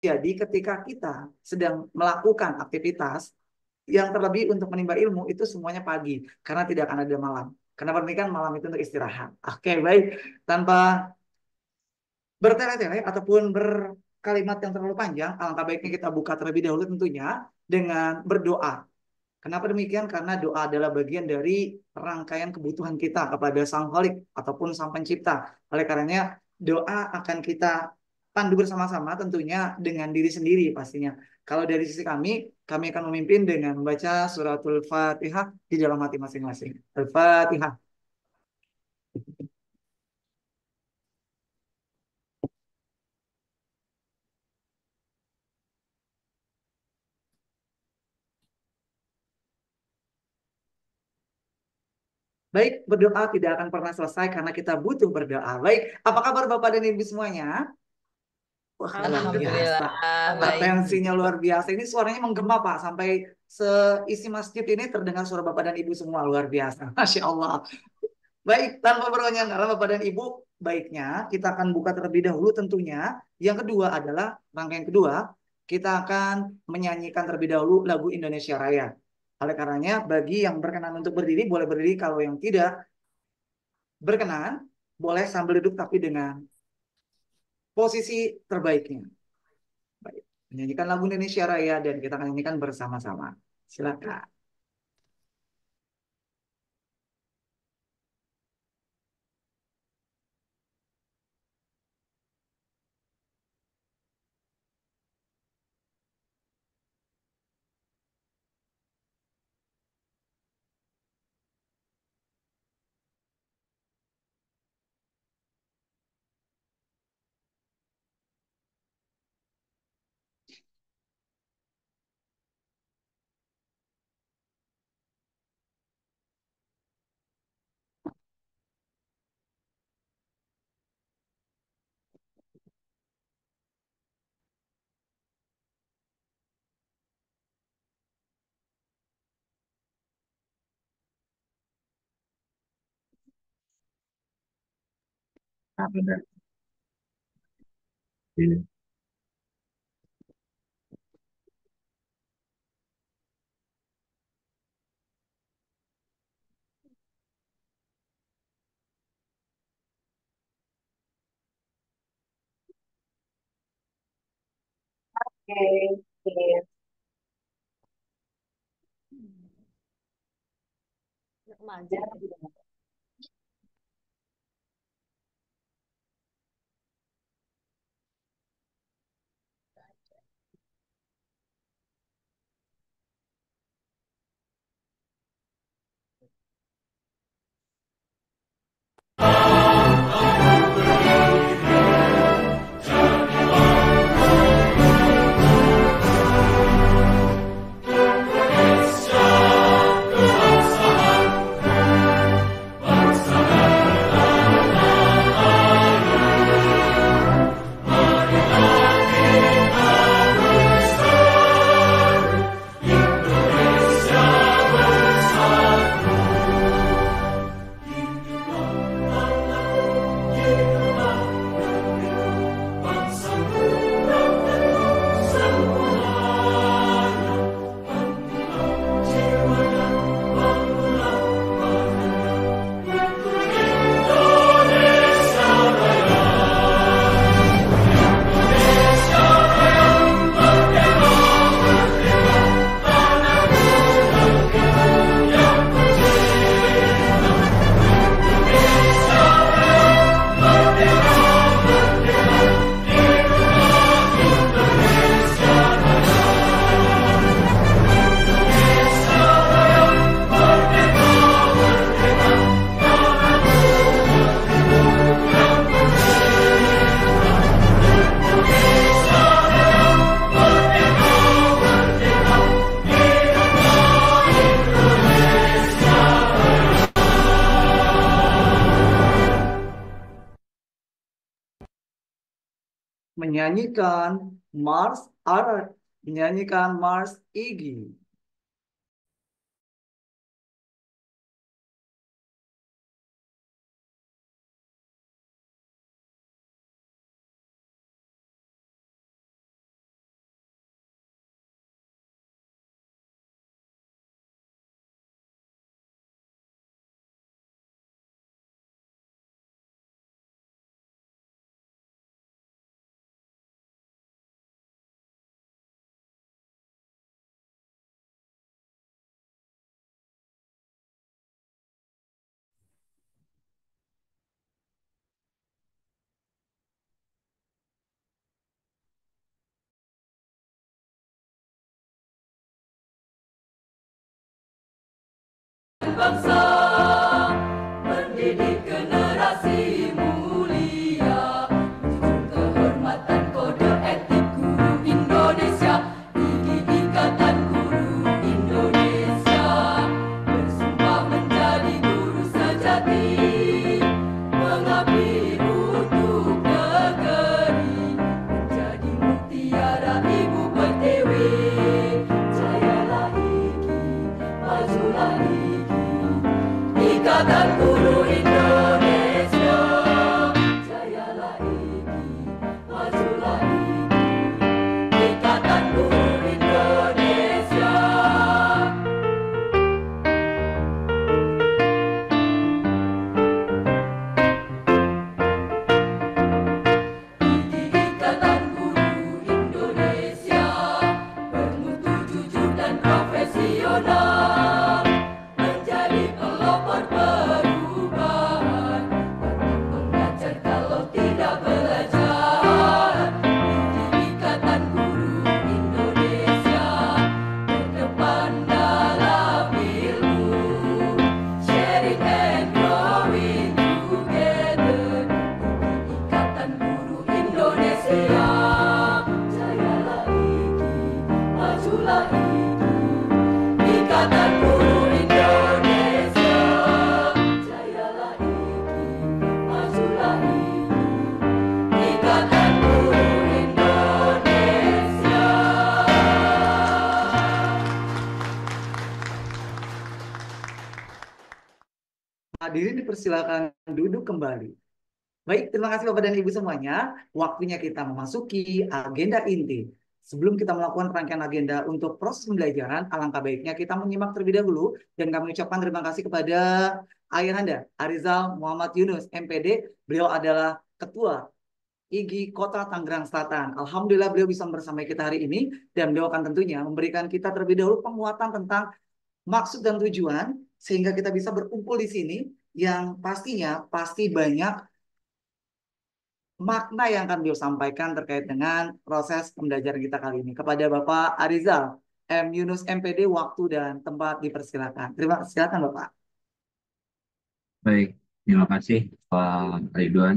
Jadi ketika kita sedang melakukan aktivitas yang terlebih untuk menimba ilmu itu semuanya pagi karena tidak akan ada malam. Karena pernikahan malam itu untuk istirahat. Oke, baik. Tanpa bertele-tele ataupun berkalimat yang terlalu panjang, alangkah baiknya kita buka terlebih dahulu tentunya dengan berdoa. Kenapa demikian? Karena doa adalah bagian dari rangkaian kebutuhan kita kepada Sang Khalik ataupun Sang Pencipta. Oleh karenanya, doa akan kita pandu bersama-sama tentunya dengan diri sendiri pastinya. Kalau dari sisi kami, kami akan memimpin dengan membaca suratul Fatihah di dalam hati masing-masing. Al-Fatihah. Baik, berdoa tidak akan pernah selesai karena kita butuh berdoa. Baik, apa kabar Bapak dan Ibu semuanya? Wah, Alhamdulillah. Atensinya luar biasa. Ini suaranya menggema Pak sampai seisi masjid ini terdengar suara Bapak dan Ibu semua luar biasa. Masya Allah. Baik, tanpa berpanjang kalah Bapak dan Ibu, baiknya kita akan buka terlebih dahulu tentunya. Yang kedua adalah rangkaian kedua, kita akan menyanyikan terlebih dahulu lagu Indonesia Raya. Oleh karenanya, bagi yang berkenan untuk berdiri, boleh berdiri. Kalau yang tidak berkenan, boleh sambil duduk tapi dengan posisi terbaiknya. Baik. Menyanyikan lagu Indonesia Raya dan kita akan nyanyikan bersama-sama. Silakan. Ah, iya. Oke, benar. Oke, Okay. Remaja. Amerikan Mars arayan yani kan Mars ilgi bangsa Father. silakan duduk kembali. Baik, terima kasih Bapak dan Ibu semuanya. Waktunya kita memasuki agenda inti. Sebelum kita melakukan rangkaian agenda untuk proses pembelajaran, alangkah baiknya kita menyimak terlebih dahulu dan kami ucapkan terima kasih kepada ayah Anda, Arizal Muhammad Yunus, MPD. Beliau adalah Ketua IGI Kota Tangerang Selatan. Alhamdulillah beliau bisa bersama kita hari ini dan beliau akan tentunya memberikan kita terlebih dahulu penguatan tentang maksud dan tujuan sehingga kita bisa berkumpul di sini yang pastinya pasti banyak makna yang akan beliau sampaikan terkait dengan proses pembelajaran kita kali ini. Kepada Bapak Arizal, M. Yunus MPD, waktu dan tempat dipersilakan. Terima kasih, silakan Bapak. Baik, terima kasih Pak Ridwan.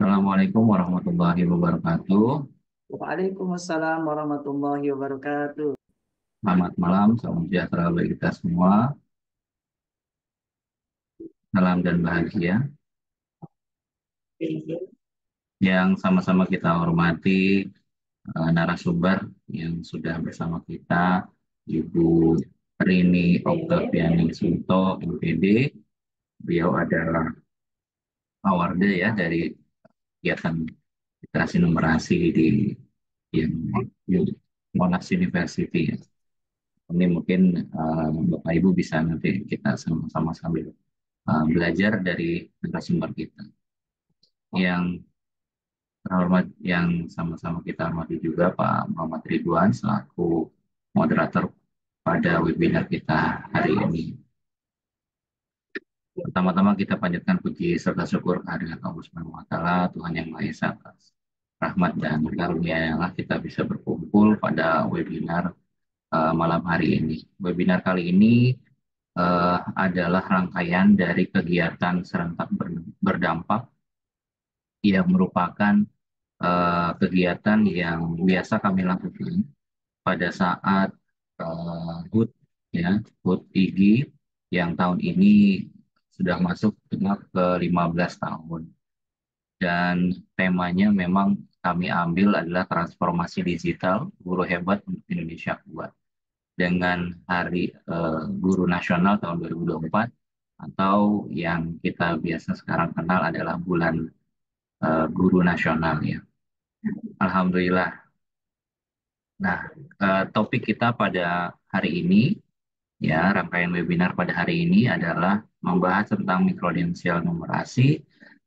Assalamualaikum warahmatullahi wabarakatuh. Waalaikumsalam warahmatullahi wabarakatuh. Selamat malam, salam sejahtera bagi kita semua salam dan bahagia yang sama-sama kita hormati uh, narasumber yang sudah bersama kita Ibu Rini Oktaviani Sunto MPD beliau adalah awarde ya dari kegiatan literasi numerasi di yang Monash University ya. ini mungkin uh, Bapak Ibu bisa nanti kita sama-sama sambil uh, belajar dari narasumber kita yang terhormat yang sama-sama kita hormati juga Pak Muhammad Ridwan selaku moderator pada webinar kita hari ini. Pertama-tama kita panjatkan puji serta syukur kepada Allah Subhanahu wa taala, Tuhan yang Maha Esa atas rahmat dan karunia yang kita bisa berkumpul pada webinar uh, malam hari ini. Webinar kali ini uh, adalah rangkaian dari kegiatan serentak ber, berdampak yang merupakan uh, kegiatan yang biasa kami lakukan pada saat uh, HUT ya HUT IGI yang tahun ini sudah masuk tengah ke 15 tahun dan temanya memang kami ambil adalah transformasi digital guru hebat untuk Indonesia kuat dengan Hari uh, Guru Nasional tahun 2024 atau yang kita biasa sekarang kenal adalah bulan uh, guru nasional ya. Alhamdulillah. Nah, uh, topik kita pada hari ini ya rangkaian webinar pada hari ini adalah membahas tentang mikrodensial numerasi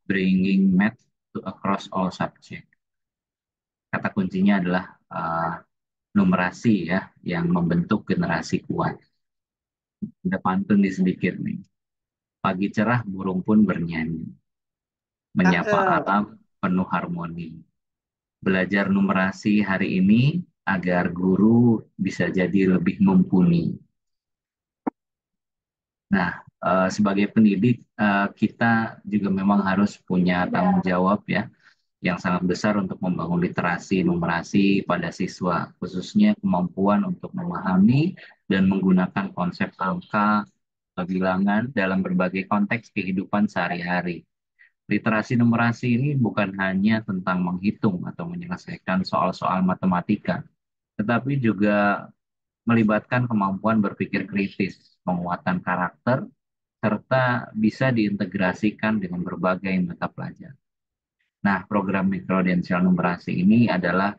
bringing math to across all subject. Kata kuncinya adalah uh, numerasi ya yang membentuk generasi kuat. Ada pantun di sedikit nih. Pagi cerah burung pun bernyanyi. Menyapa alam penuh harmoni. Belajar numerasi hari ini agar guru bisa jadi lebih mumpuni. Nah, eh, sebagai pendidik eh, kita juga memang harus punya tanggung jawab ya yang sangat besar untuk membangun literasi numerasi pada siswa, khususnya kemampuan untuk memahami dan menggunakan konsep angka bilangan dalam berbagai konteks kehidupan sehari-hari. Literasi numerasi ini bukan hanya tentang menghitung atau menyelesaikan soal-soal matematika, tetapi juga melibatkan kemampuan berpikir kritis, penguatan karakter, serta bisa diintegrasikan dengan berbagai mata pelajaran. Nah, program mikrodensial numerasi ini adalah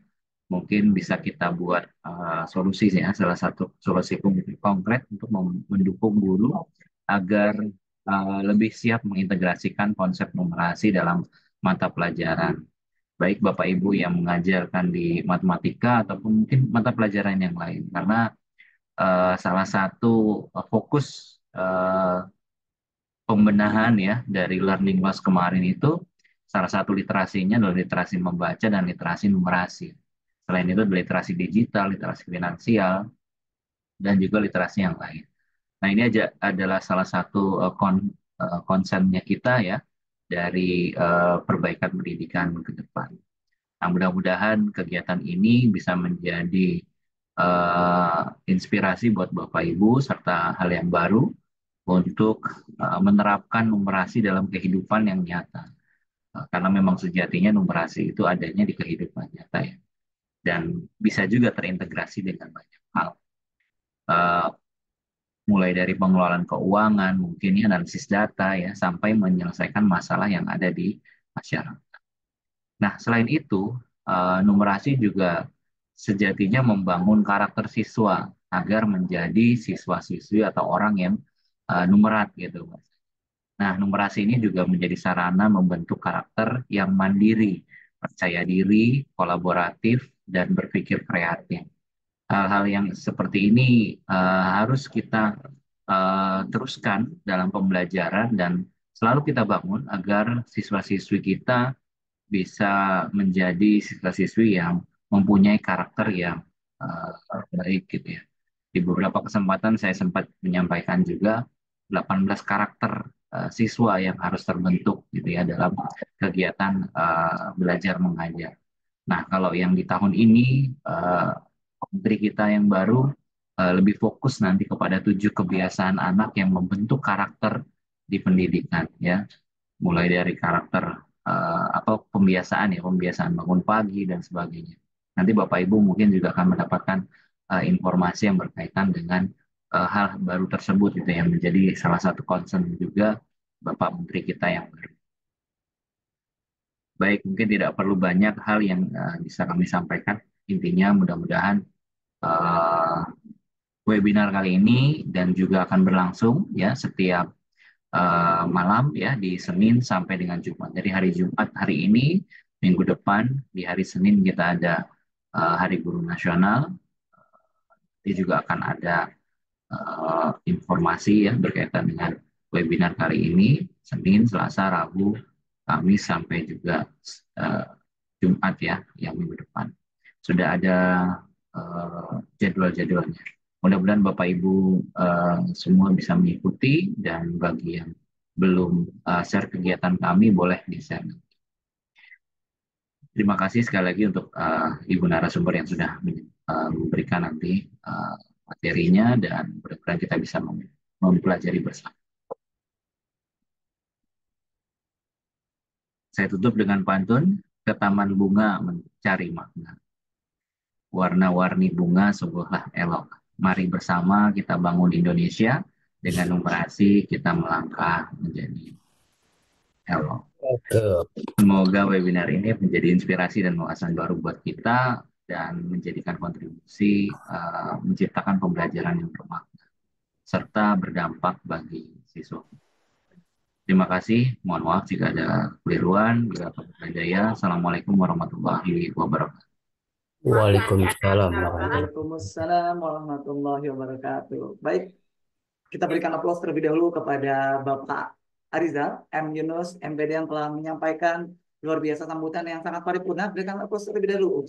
mungkin bisa kita buat uh, solusi ya, salah satu solusi konkret untuk mendukung guru agar uh, lebih siap mengintegrasikan konsep numerasi dalam mata pelajaran. Baik Bapak Ibu yang mengajarkan di matematika ataupun mungkin mata pelajaran yang lain karena uh, salah satu uh, fokus uh, pembenahan ya dari learning loss kemarin itu salah satu literasinya adalah literasi membaca dan literasi numerasi. Selain itu literasi digital, literasi finansial, dan juga literasi yang lain. Nah ini aja adalah salah satu uh, kon, eh, kita ya dari eh, perbaikan pendidikan ke depan. Nah mudah-mudahan kegiatan ini bisa menjadi uh, inspirasi buat Bapak Ibu serta hal yang baru untuk uh, menerapkan numerasi dalam kehidupan yang nyata. Eh, karena memang sejatinya numerasi itu adanya di kehidupan nyata ya dan bisa juga terintegrasi dengan banyak hal uh, mulai dari pengelolaan keuangan mungkin ya, analisis data ya sampai menyelesaikan masalah yang ada di masyarakat. Nah selain itu uh, numerasi juga sejatinya membangun karakter siswa agar menjadi siswa-siswi atau orang yang uh, numerat gitu mas Nah, numerasi ini juga menjadi sarana membentuk karakter yang mandiri, percaya diri, kolaboratif, dan berpikir kreatif. Hal-hal yang seperti ini uh, harus kita uh, teruskan dalam pembelajaran dan selalu kita bangun agar siswa-siswi kita bisa menjadi siswa-siswi yang mempunyai karakter yang uh, baik gitu ya. Di beberapa kesempatan saya sempat menyampaikan juga 18 karakter Eh, siswa yang harus terbentuk gitu ya dalam kegiatan uh, belajar mengajar. Nah, kalau yang di tahun ini uh, eh, menteri kita yang baru uh, lebih fokus nanti kepada tujuh kebiasaan anak yang membentuk karakter di pendidikan ya. Mulai dari karakter uh, atau pembiasaan ya, pembiasaan bangun pagi dan sebagainya. Nanti Bapak Ibu mungkin juga akan mendapatkan uh, informasi yang berkaitan dengan uh, hal baru tersebut itu yang menjadi salah satu concern juga Bapak Menteri kita yang baru. Baik, mungkin tidak perlu banyak hal yang uh, bisa kami sampaikan. Intinya mudah-mudahan uh, webinar kali ini dan juga akan berlangsung ya setiap uh, malam ya di Senin sampai dengan Jumat. Jadi hari Jumat hari ini, minggu depan di hari Senin kita ada uh, Hari Guru Nasional. Itu juga akan ada uh, informasi ya berkaitan dengan webinar kali ini Senin, Selasa, Rabu, Kamis sampai juga uh, Jumat ya yang minggu depan. Sudah ada uh, jadwal-jadwalnya. Mudah-mudahan Bapak Ibu uh, semua bisa mengikuti dan bagi yang belum uh, share kegiatan kami boleh di-share. Terima kasih sekali lagi untuk uh, Ibu narasumber yang sudah uh, memberikan nanti uh, materinya dan mudah kita bisa mempelajari bersama. Saya tutup dengan pantun, ke taman bunga mencari makna. Warna-warni bunga sungguhlah elok. Mari bersama kita bangun Indonesia dengan numerasi kita melangkah menjadi elok. Semoga webinar ini menjadi inspirasi dan wawasan baru buat kita dan menjadikan kontribusi uh, menciptakan pembelajaran yang bermakna serta berdampak bagi siswa. Terima kasih. Mohon maaf jika ada keliruan. Bila daya. Assalamualaikum warahmatullahi wabarakatuh. Waalaikumsalam warahmatullahi wabarakatuh. Baik, kita berikan aplaus terlebih dahulu kepada Bapak Ariza M. Yunus, MPD yang telah menyampaikan luar biasa sambutan yang sangat paripurna. Berikan aplaus terlebih dahulu.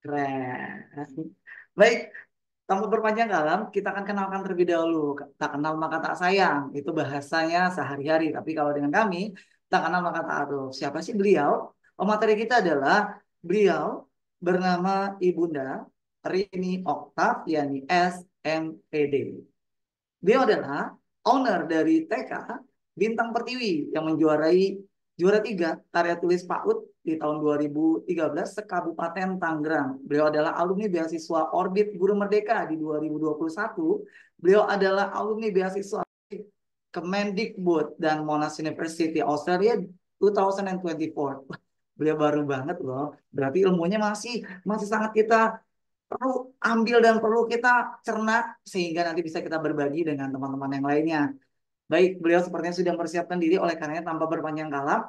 Keren. Baik, tanpa berpanjang dalam, kita akan kenalkan terlebih dahulu. Tak kenal maka tak sayang, itu bahasanya sehari-hari. Tapi kalau dengan kami, tak kenal maka tak aduh. Siapa sih beliau? Oh, materi kita adalah beliau bernama Ibunda Rini Oktav, yakni SMPD. Beliau adalah owner dari TK Bintang Pertiwi yang menjuarai juara tiga karya tulis PAUD di tahun 2013 Kabupaten Tangerang. Beliau adalah alumni beasiswa Orbit Guru Merdeka di 2021. Beliau adalah alumni beasiswa Kemendikbud dan Monash University Australia 2024. Beliau baru banget loh. Berarti ilmunya masih masih sangat kita perlu ambil dan perlu kita cerna sehingga nanti bisa kita berbagi dengan teman-teman yang lainnya. Baik, beliau sepertinya sudah mempersiapkan diri oleh karenanya tanpa berpanjang kalam,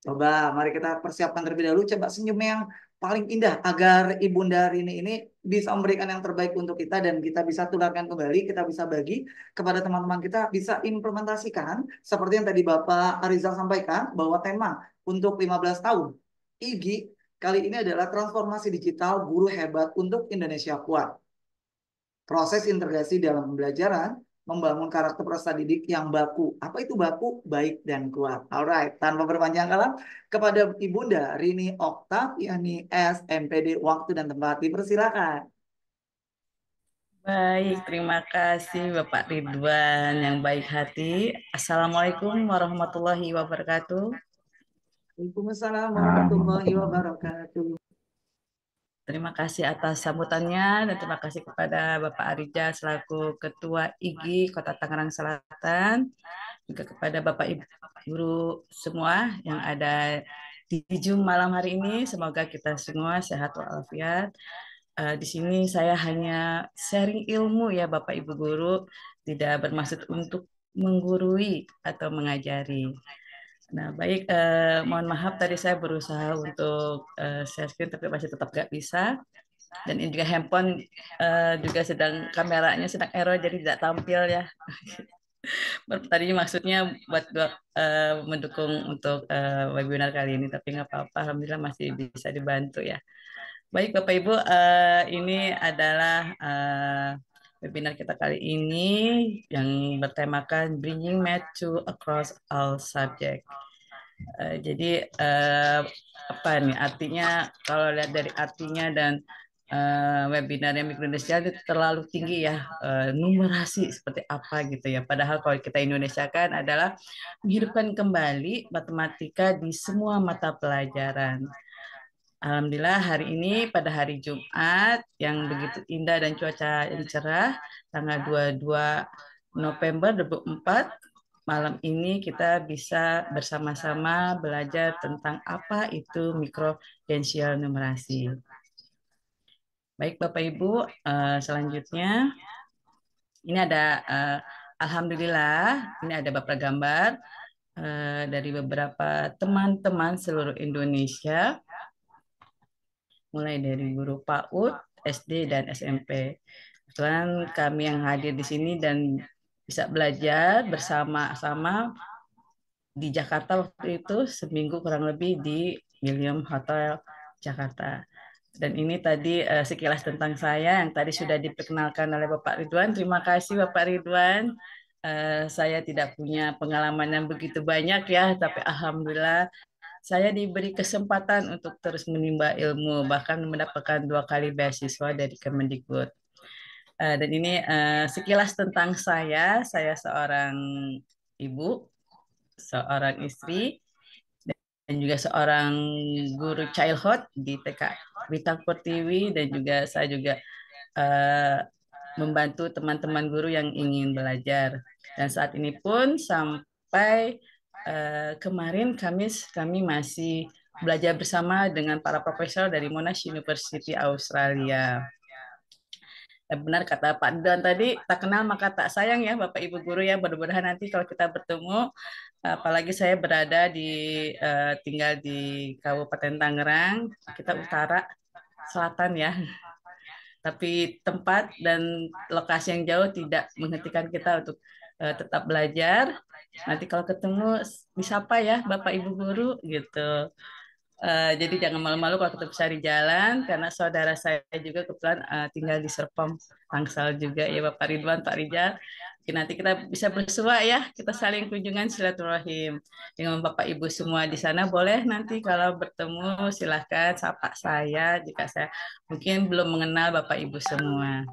Coba, mari kita persiapkan terlebih dahulu. Coba senyum yang paling indah agar Ibunda Rini ini bisa memberikan yang terbaik untuk kita dan kita bisa tularkan kembali, kita bisa bagi kepada teman-teman kita, bisa implementasikan seperti yang tadi Bapak Arizal sampaikan bahwa tema untuk 15 tahun IGI kali ini adalah transformasi digital guru hebat untuk Indonesia kuat. Proses integrasi dalam pembelajaran membangun karakter peserta didik yang baku. Apa itu baku? Baik dan kuat. Alright, tanpa berpanjang kalam, kepada Ibunda Rini yakni SMPD waktu dan tempat dipersilakan. Baik, terima kasih Bapak Ridwan yang baik hati. Assalamualaikum warahmatullahi wabarakatuh. Waalaikumsalam warahmatullahi wabarakatuh. Terima kasih atas sambutannya dan terima kasih kepada Bapak Arija selaku Ketua IGI Kota Tangerang Selatan, juga kepada Bapak Ibu Guru semua yang ada di Jum malam hari ini. Semoga kita semua sehat walafiat. Eh, di sini saya hanya sharing ilmu ya Bapak Ibu Guru, tidak bermaksud untuk menggurui atau mengajari. Nah, baik, eh, mohon maaf tadi saya berusaha untuk eh, share screen tapi masih tetap nggak bisa. Dan ini juga handphone eh, juga sedang kameranya sedang error jadi tidak tampil ya. Tadi maksudnya buat uh, mendukung untuk uh, webinar kali ini tapi nggak apa-apa, alhamdulillah masih bisa dibantu ya. Baik Bapak Ibu, uh, ini adalah webinar kita kali ini yang bertemakan Bringing Math to Across All Subject. Uh, jadi uh, apa nih artinya kalau lihat dari artinya dan uh, yang Mikronesia itu terlalu tinggi ya uh, numerasi seperti apa gitu ya. Padahal kalau kita Indonesia kan adalah menghidupkan kembali matematika di semua mata pelajaran. Alhamdulillah hari ini pada hari Jumat yang begitu indah dan cuaca yang cerah tanggal 22 November 2004 malam ini kita bisa bersama-sama belajar tentang apa itu mikrodensial numerasi. Baik Bapak Ibu, eh, selanjutnya ini ada eh, alhamdulillah ini ada beberapa gambar eh, dari beberapa teman-teman seluruh Indonesia mulai dari guru PAUD, SD dan SMP. Kebetulan kami yang hadir di sini dan bisa belajar bersama-sama di Jakarta waktu itu seminggu kurang lebih di William Hotel Jakarta. Dan ini tadi uh, sekilas tentang saya yang tadi sudah diperkenalkan oleh Bapak Ridwan. Terima kasih Bapak Ridwan. Uh, saya tidak punya pengalaman yang begitu banyak ya, tapi alhamdulillah saya diberi kesempatan untuk terus menimba ilmu, bahkan mendapatkan dua kali beasiswa dari Kemendikbud. Eh, dan ini eh, sekilas tentang saya. Saya seorang ibu, seorang istri, dan juga seorang guru childhood di TK Bintang Pertiwi, dan juga saya juga eh, membantu teman-teman guru yang ingin belajar. Dan saat ini pun sampai Eh, kemarin Kamis kami masih belajar bersama dengan para profesor dari Monash University Australia. Eh, benar kata Pak Don tadi, tak kenal maka tak sayang ya Bapak Ibu guru ya. Mudah-mudahan nanti kalau kita bertemu, apalagi saya berada di eh, tinggal di Kabupaten Tangerang, kita utara selatan ya. Tapi tempat dan lokasi yang jauh tidak menghentikan kita untuk tetap belajar Nanti kalau ketemu disapa ya Bapak Ibu guru gitu. Uh, jadi jangan malu-malu kalau ketemu cari di jalan karena saudara saya juga kebetulan uh, tinggal di Serpong, Tangsel juga ya Bapak Ridwan, Pak Rijal. Jadi nanti kita bisa bersua ya, kita saling kunjungan silaturahim dengan Bapak Ibu semua di sana boleh nanti kalau bertemu silahkan sapa saya jika saya mungkin belum mengenal Bapak Ibu semua.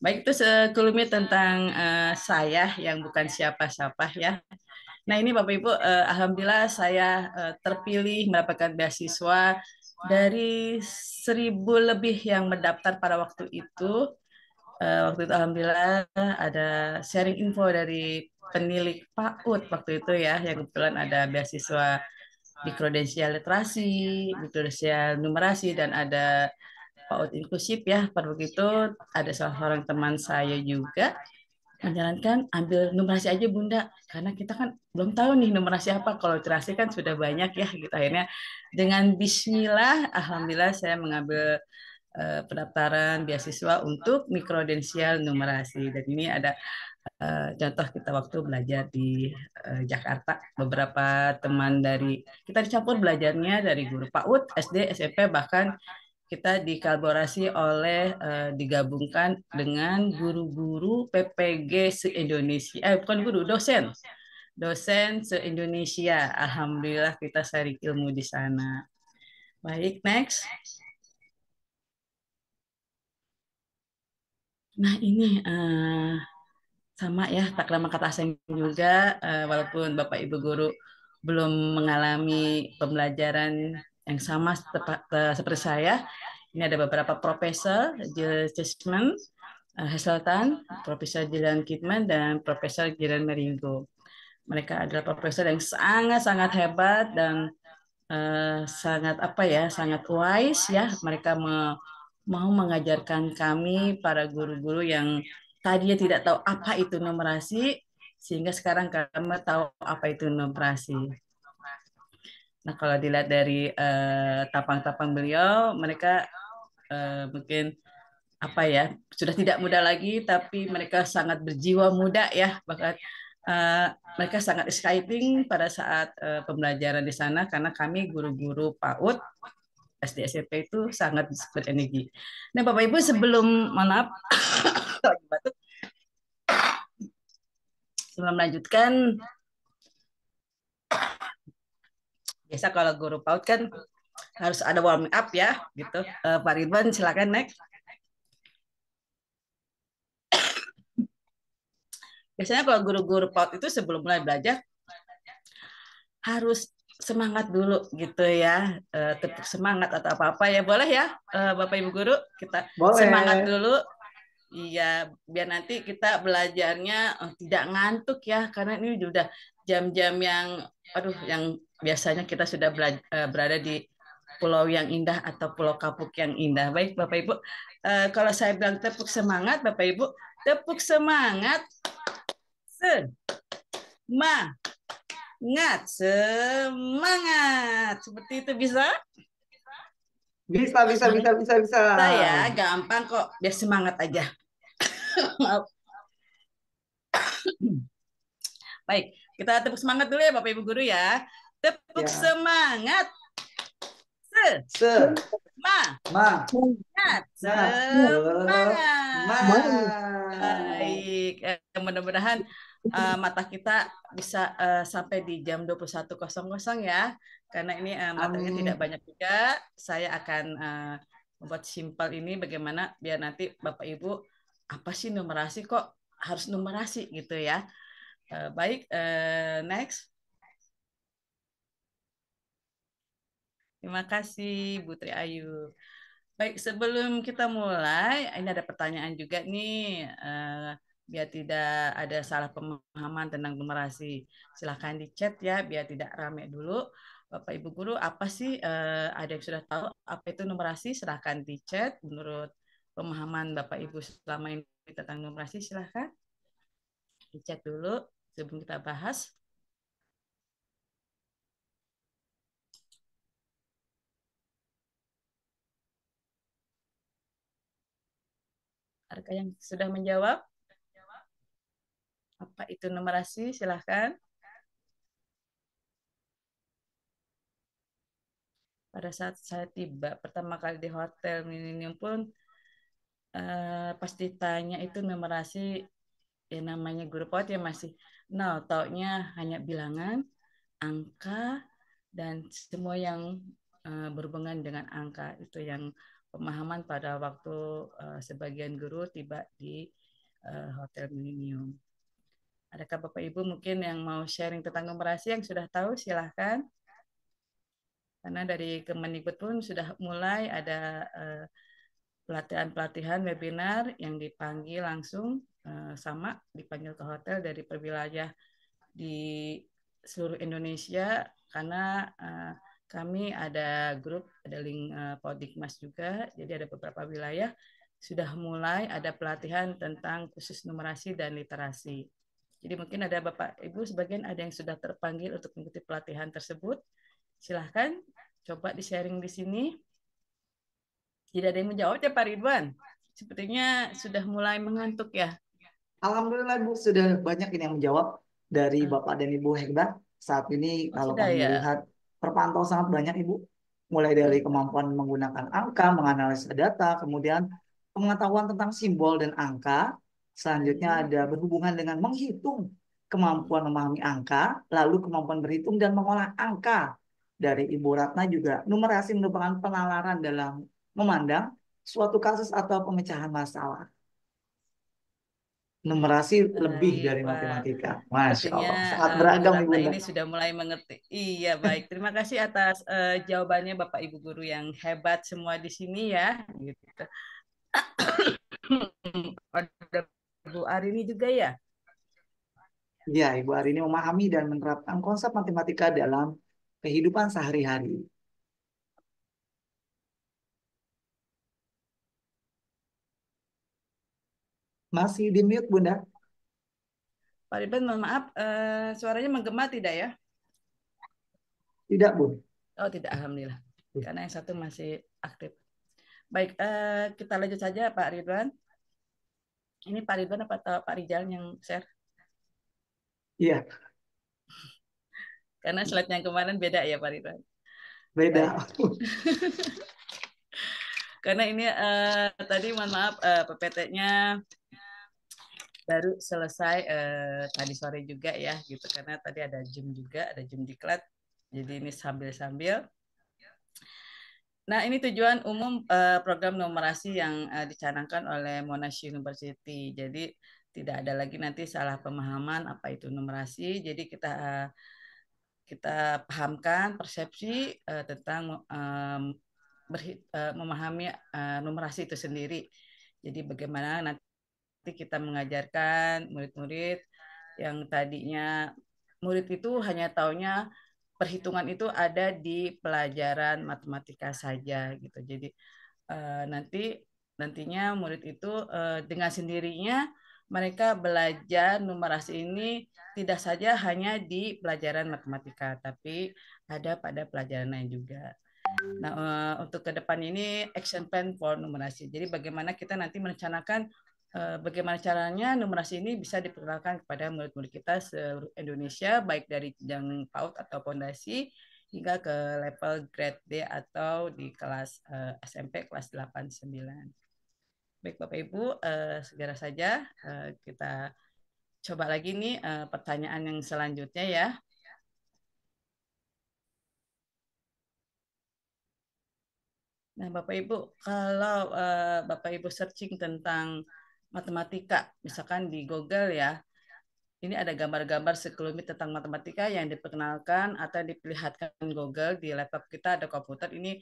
Baik itu sekelumit iya. tentang uh, saya yang bukan iya. siapa-siapa ya. Nah ini Bapak Ibu, uh, alhamdulillah saya uh, terpilih mendapatkan beasiswa dari seribu lebih yang mendaftar pada waktu itu. Uh, waktu itu alhamdulillah ada sharing info dari penilik PAUD waktu itu ya, yang kebetulan ada beasiswa mikrodensial literasi, mikrodensial numerasi, dan ada PAUD inklusif ya. Pada waktu itu iya. ada salah seorang teman saya juga menjalankan ambil numerasi aja bunda karena kita kan belum tahu nih numerasi apa kalau terasi kan sudah banyak ya gitu akhirnya dengan Bismillah alhamdulillah saya mengambil uh, pendaftaran beasiswa untuk mikrodensial numerasi dan ini ada uh, contoh kita waktu belajar di uh, Jakarta beberapa teman dari kita dicampur belajarnya dari guru PAUD SD SMP bahkan kita dikolaborasi oleh uh, digabungkan dengan guru-guru PPG se-Indonesia. Eh bukan guru, dosen. Dosen se-Indonesia. Alhamdulillah kita sharing ilmu di sana. Baik, next. Nah, ini uh, sama ya tak lama kata asing juga uh, walaupun Bapak Ibu guru belum mengalami pembelajaran yang sama seperti saya. Ini ada beberapa profesor, Jill Chessman, Heseltan, eh, Profesor Dylan Kidman, dan Profesor Jiran Meringo. Mereka adalah profesor yang sangat-sangat hebat dan uh, sangat apa ya, sangat wise ya. Mereka me, mau mengajarkan kami para guru-guru yang tadinya tidak tahu apa itu numerasi, sehingga sekarang kami tahu apa itu numerasi. Nah, kalau dilihat dari eh, tapang-tapang uh, beliau, mereka uh, mungkin apa ya sudah tidak muda lagi, tapi mereka sangat berjiwa muda ya, bahkan uh, mereka sangat exciting pada saat uh, pembelajaran di sana karena kami guru-guru PAUD SD SMP itu sangat disebut energi. Nah, Bapak Ibu sebelum maaf lagi batuk. Sebelum melanjutkan Biasa kalau guru PAUD kan harus ada warming up ya, gitu. Uh, Pak Ridwan silakan next. Biasanya kalau guru-guru PAUD itu sebelum mulai belajar harus semangat dulu gitu ya uh, tetap semangat atau apa apa ya boleh ya uh, bapak ibu guru kita boleh. semangat dulu iya biar nanti kita belajarnya oh, tidak ngantuk ya karena ini sudah jam-jam yang aduh iya. yang biasanya kita sudah eh, berada di pulau yang indah atau pulau kapuk yang indah. Baik Bapak Ibu, eh, kalau saya bilang tepuk semangat Bapak Ibu, tepuk semangat semangat semangat seperti itu bisa? Bisa bisa bisa bisa bisa. Saya gampang kok, biar semangat aja. Baik, kita tepuk semangat dulu ya Bapak Ibu guru ya. Tepuk ya. semangat. Se. Se. Ma. Ma. Ya, semangat. Semangat. Baik. Eh, mudah-mudahan uh, mata kita bisa uh, sampai di jam 21.00 ya. Karena ini uh, matanya Amin. tidak banyak juga. Saya akan uh, membuat simpel ini bagaimana biar nanti Bapak Ibu apa sih numerasi kok harus numerasi gitu ya. Eh, baik, uh, next. Terima kasih Putri Ayu. Baik, sebelum kita mulai, ini ada pertanyaan juga nih, uh, biar tidak ada salah pemahaman tentang numerasi. Silahkan di chat ya, biar tidak rame dulu. Bapak Ibu Guru, apa sih uh, ada yang sudah tahu apa itu numerasi? Silahkan di chat menurut pemahaman Bapak Ibu selama ini tentang numerasi, silahkan di chat dulu sebelum kita bahas Harga yang sudah menjawab? Apa itu numerasi? Silahkan. Pada saat saya tiba pertama kali di hotel Millennium pun uh, eh, pasti tanya itu numerasi ya namanya guru pot ya masih Nah, taunya hanya bilangan angka dan semua yang uh, berhubungan dengan angka itu yang pemahaman pada waktu uh, sebagian guru tiba di uh, Hotel Millennium. Adakah Bapak Ibu mungkin yang mau sharing tentang numerasi yang sudah tahu silahkan. Karena dari Kemendikbud pun sudah mulai ada pelatihan-pelatihan uh, pelatihan -pelatihan webinar yang dipanggil langsung Eh, sama dipanggil ke hotel dari perwilayah di seluruh Indonesia karena uh, kami ada grup ada link uh, Podikmas juga jadi ada beberapa wilayah sudah mulai ada pelatihan tentang khusus numerasi dan literasi. Jadi mungkin ada Bapak Ibu sebagian ada yang sudah terpanggil untuk mengikuti pelatihan tersebut. Silahkan coba di-sharing di sini. Tidak ada yang menjawab ya Pak Ridwan. Sepertinya sudah mulai mengantuk ya. Alhamdulillah Bu sudah banyak ini yang menjawab dari hmm. Bapak dan Ibu Hekda. Saat ini oh, kalau kami ya? lihat terpantau sangat banyak Ibu, mulai dari hmm. kemampuan menggunakan angka, menganalisa data, kemudian pengetahuan tentang simbol dan angka. Selanjutnya hmm. ada berhubungan dengan menghitung kemampuan memahami angka, lalu kemampuan berhitung dan mengolah angka. Dari Ibu Ratna juga, numerasi merupakan penalaran dalam memandang suatu kasus atau pemecahan masalah numerasi baik, lebih dari matematika. Masya Artinya, Allah, sangat eh, beragam Ibu. Ini sudah mulai mengerti. Iya, baik. Terima kasih atas uh, jawabannya Bapak Ibu guru yang hebat semua di sini ya. Gitu. Ada Bu Arini juga ya? Ya, Ibu Arini memahami dan menerapkan konsep matematika dalam kehidupan sehari-hari. Masih di mute, Bunda. Pak Ridwan, mohon maaf, uh, suaranya menggema tidak ya? Tidak, Bu. Oh, tidak, alhamdulillah. Iya. Karena yang satu masih aktif. Baik, uh, kita lanjut saja Pak Ridwan. Ini Pak Ridwan atau Pak Rijal yang share? Iya. Karena slide yang kemarin beda ya Pak Ridwan. Beda. Karena ini uh, tadi mohon maaf uh, PPT-nya baru selesai eh, tadi sore juga ya gitu karena tadi ada gym juga ada gym diklat jadi ini sambil-sambil Nah, ini tujuan umum uh, program numerasi yang uh, dicanangkan oleh Monash University. Jadi, tidak ada lagi nanti salah pemahaman apa itu numerasi. Jadi, kita uh, kita pahamkan persepsi uh, tentang um, uh, memahami uh, numerasi itu sendiri. Jadi, bagaimana nanti kita mengajarkan murid-murid yang tadinya murid itu hanya taunya perhitungan itu ada di pelajaran matematika saja gitu. Jadi eh, nanti nantinya murid itu eh, dengan sendirinya mereka belajar numerasi ini tidak saja hanya di pelajaran matematika tapi ada pada pelajaran lain juga. Nah, eh, untuk ke depan ini action plan for numerasi. Jadi bagaimana kita nanti merencanakan Eh, bagaimana caranya numerasi ini bisa diperkenalkan kepada murid-murid kita seluruh Indonesia, baik dari jenjang PAUD atau fondasi hingga ke level grade D atau di kelas eh, SMP kelas 8 9. Baik Bapak Ibu, eh, segera saja kita coba lagi nih pertanyaan yang selanjutnya ya. Nah, Bapak Ibu, kalau uh, Bapak Ibu searching tentang matematika, misalkan di Google ya. Ini ada gambar-gambar sekelumit tentang matematika yang diperkenalkan atau diperlihatkan Google di laptop kita ada komputer ini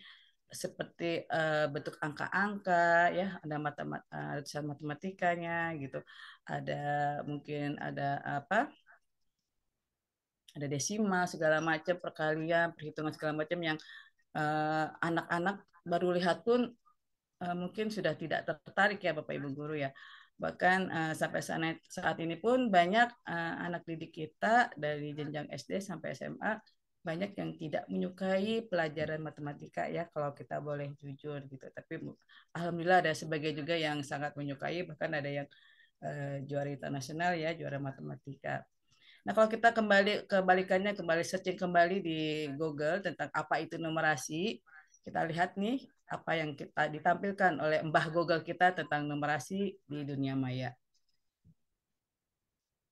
seperti uh, bentuk angka-angka ya ada matemat uh, eh, matematikanya gitu ada mungkin ada apa ada desimal segala macam perkalian perhitungan segala macam yang eh, anak-anak uh, baru lihat pun uh, mungkin sudah tidak tertarik ya Bapak Ibu guru ya bahkan uh, sampai saat, saat ini pun banyak uh, anak didik kita dari jenjang SD sampai SMA banyak yang tidak menyukai pelajaran matematika ya kalau kita boleh jujur gitu tapi alhamdulillah ada sebagian juga yang sangat menyukai bahkan ada yang uh, juara internasional ya juara matematika nah kalau kita kembali kebalikannya kembali searching kembali di Google tentang apa itu numerasi kita lihat nih apa yang kita ditampilkan oleh Mbah Google kita tentang numerasi di dunia maya.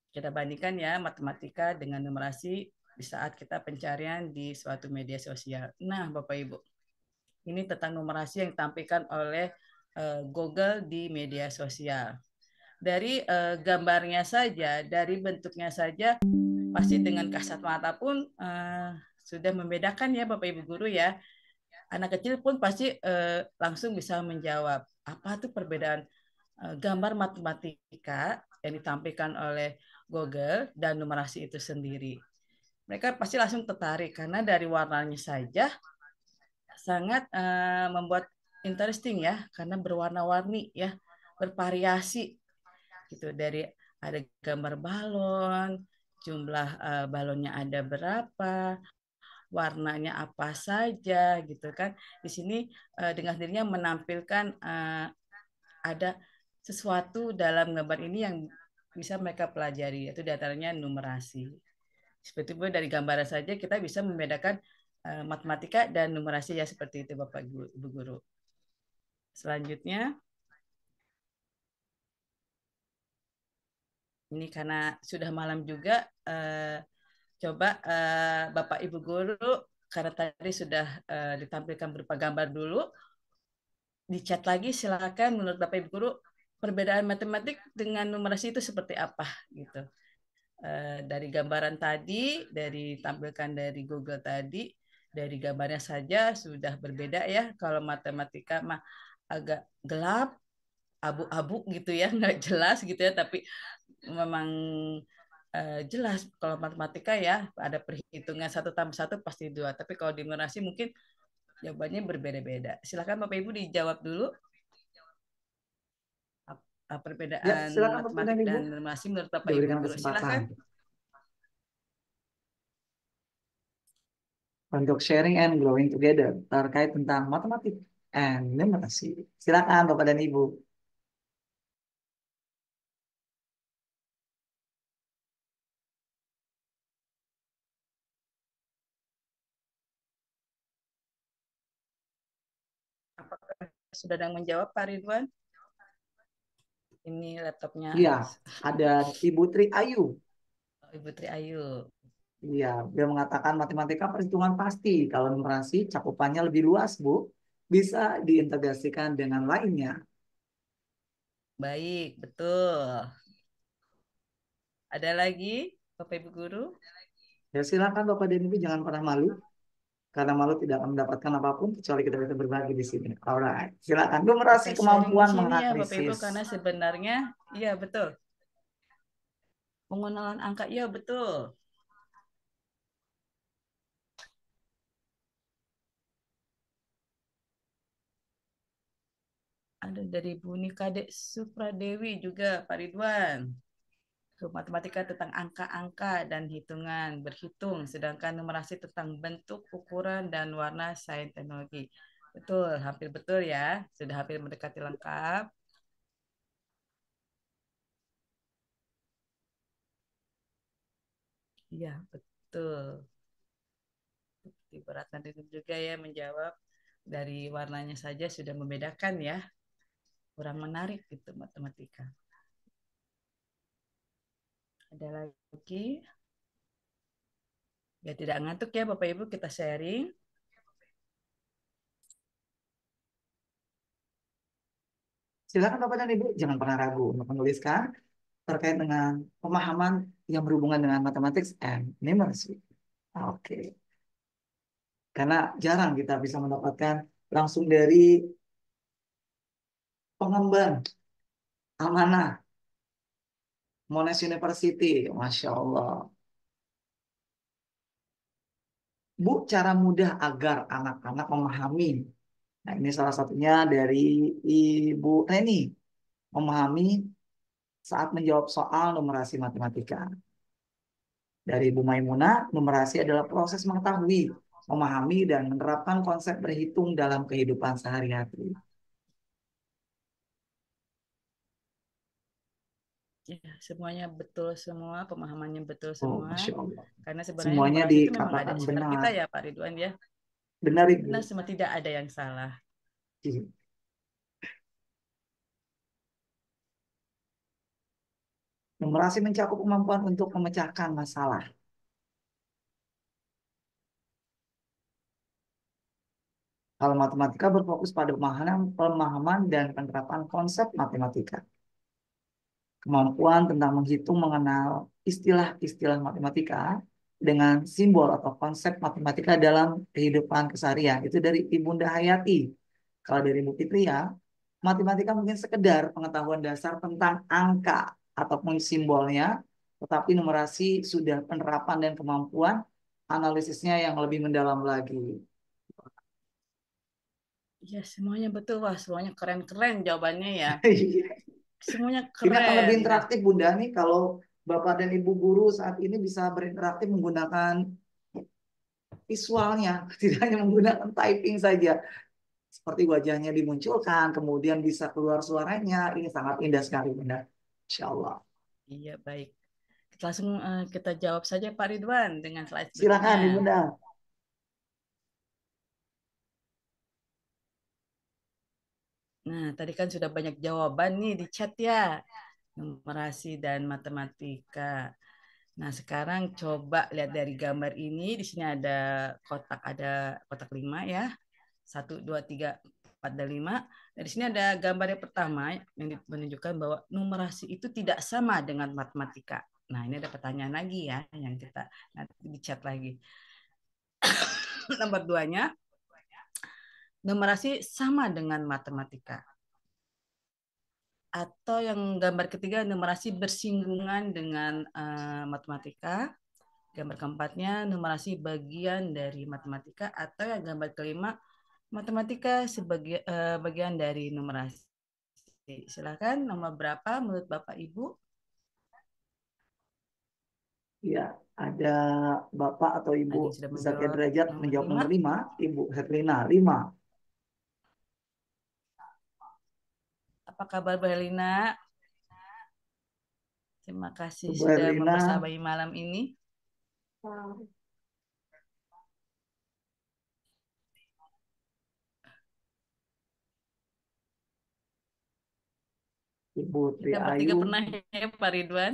Kita bandingkan ya matematika dengan numerasi di saat kita pencarian di suatu media sosial. Nah, Bapak Ibu, ini tentang numerasi yang ditampilkan oleh eh, Google di media sosial. Dari uh, gambarnya saja, dari bentuknya saja, pasti dengan kasat mata pun uh, sudah membedakan ya Bapak Ibu guru ya anak kecil pun pasti uh, langsung bisa menjawab apa tuh perbedaan uh, gambar matematika yang ditampilkan oleh Google dan numerasi itu sendiri. Mereka pasti langsung tertarik karena dari warnanya saja sangat uh, membuat interesting ya karena berwarna-warni ya, bervariasi gitu dari ada gambar balon, jumlah uh, balonnya ada berapa, warnanya apa saja gitu kan. Di sini uh, dengan sendirinya menampilkan uh, ada sesuatu dalam gambar ini yang bisa mereka pelajari yaitu datarnya numerasi. Seperti itu dari gambar saja kita bisa membedakan uh, matematika dan numerasi ya seperti itu Bapak Ibu, Guru. Selanjutnya ini karena sudah malam juga uh, Coba uh, Bapak Ibu guru karena tadi sudah uh, ditampilkan berupa gambar dulu. dicat lagi silakan menurut Bapak Ibu guru perbedaan matematik dengan numerasi itu seperti apa gitu. Uh, dari gambaran tadi, dari tampilkan dari Google tadi, dari gambarnya saja sudah berbeda ya. Kalau matematika mah agak gelap, abu-abu gitu ya, nggak jelas gitu ya, tapi memang Eh, jelas kalau matematika ya ada perhitungan satu tambah satu pasti dua tapi kalau di numerasi mungkin jawabannya berbeda-beda silakan bapak ibu dijawab dulu apa eh, perbedaan ya, silakan, matematik dan numerasi menurut bapak ibu silakan untuk sharing and growing together terkait tentang matematik and numerasi. Silakan Bapak dan Ibu. sudah ada yang menjawab Pak Ridwan. Ini laptopnya. Iya, ada Ibu Tri Ayu. Oh, Ibu Tri Ayu. Iya, dia mengatakan matematika perhitungan pasti. Kalau numerasi cakupannya lebih luas, Bu. Bisa diintegrasikan dengan lainnya. Baik, betul. Ada lagi, Bapak Ibu Guru? Ya silakan Bapak Denny, jangan pernah malu karena malu tidak akan mendapatkan apapun kecuali kita bisa berbagi di sini. Alright, silakan. Numerasi kemampuan iya, menganalisis. Ya, karena sebenarnya, iya betul. Pengenalan angka, iya betul. Ada dari Bu Nikade Supradewi juga, Pak Ridwan matematika tentang angka-angka dan hitungan, berhitung, sedangkan numerasi tentang bentuk, ukuran, dan warna sains teknologi. Betul, hampir betul ya. Sudah hampir mendekati lengkap. Iya, betul. Diberatkan itu juga ya menjawab dari warnanya saja sudah membedakan ya. Kurang menarik gitu matematika. Ada lagi? Ya tidak ngantuk ya Bapak Ibu kita sharing. Silakan Bapak dan Ibu jangan pernah ragu untuk menuliskan terkait dengan pemahaman yang berhubungan dengan matematik and numeracy. Oke. Okay. Karena jarang kita bisa mendapatkan langsung dari pengembang. amanah Monash University, masya Allah. Bu, cara mudah agar anak-anak memahami. Nah, ini salah satunya dari Ibu Reni. Memahami saat menjawab soal numerasi matematika. Dari Ibu Maimuna, numerasi adalah proses mengetahui, memahami, dan menerapkan konsep berhitung dalam kehidupan sehari-hari. ya semuanya betul semua pemahamannya betul oh, semua oh, karena sebenarnya semuanya di itu memang ada benar kita ya Pak Ridwan ya benar Ibu. benar semua tidak ada yang salah iya. numerasi mencakup kemampuan untuk memecahkan masalah Kalau matematika berfokus pada pemahaman, pemahaman dan penerapan konsep matematika kemampuan tentang menghitung mengenal istilah-istilah matematika dengan simbol atau konsep matematika dalam kehidupan keseharian. Itu dari Ibunda Hayati. Kalau dari Bu Fitria, ya, matematika mungkin sekedar pengetahuan dasar tentang angka ataupun simbolnya, tetapi numerasi sudah penerapan dan kemampuan analisisnya yang lebih mendalam lagi. Ya, semuanya betul. Wah, semuanya keren-keren jawabannya ya. Iya semuanya keren. Ini akan lebih interaktif Bunda nih kalau Bapak dan Ibu guru saat ini bisa berinteraktif menggunakan visualnya, tidak hanya menggunakan typing saja. Seperti wajahnya dimunculkan, kemudian bisa keluar suaranya. Ini sangat indah sekali, Bunda. Insya Allah. Iya, baik. Langsung eh, kita jawab saja Pak Ridwan dengan slide Silakan, Bunda. Nah, tadi kan sudah banyak jawaban nih di chat ya. Numerasi dan matematika. Nah, sekarang coba lihat dari gambar ini. Di sini ada kotak, ada kotak lima ya. satu dua tiga empat dan lima. Nah, di sini ada gambar yang pertama yang menunjukkan bahwa numerasi itu tidak sama dengan matematika. Nah, ini ada pertanyaan lagi ya yang kita nanti di chat lagi. Nomor duanya, numerasi sama dengan matematika. Atau yang gambar ketiga numerasi bersinggungan dengan uh, matematika. Gambar keempatnya numerasi bagian dari matematika atau yang gambar kelima matematika sebagai uh, eh, bagian dari numerasi. silakan nomor berapa menurut Bapak Ibu? Ya, ada Bapak atau Ibu Zakir Derajat menjawab nomor lima Ibu Herlina lima Apa kabar Bu Helena? Terima kasih Bu sudah mempersabai bayi malam ini. Ibu Tri Kita bertiga Ayu. pernah ya Pak Ridwan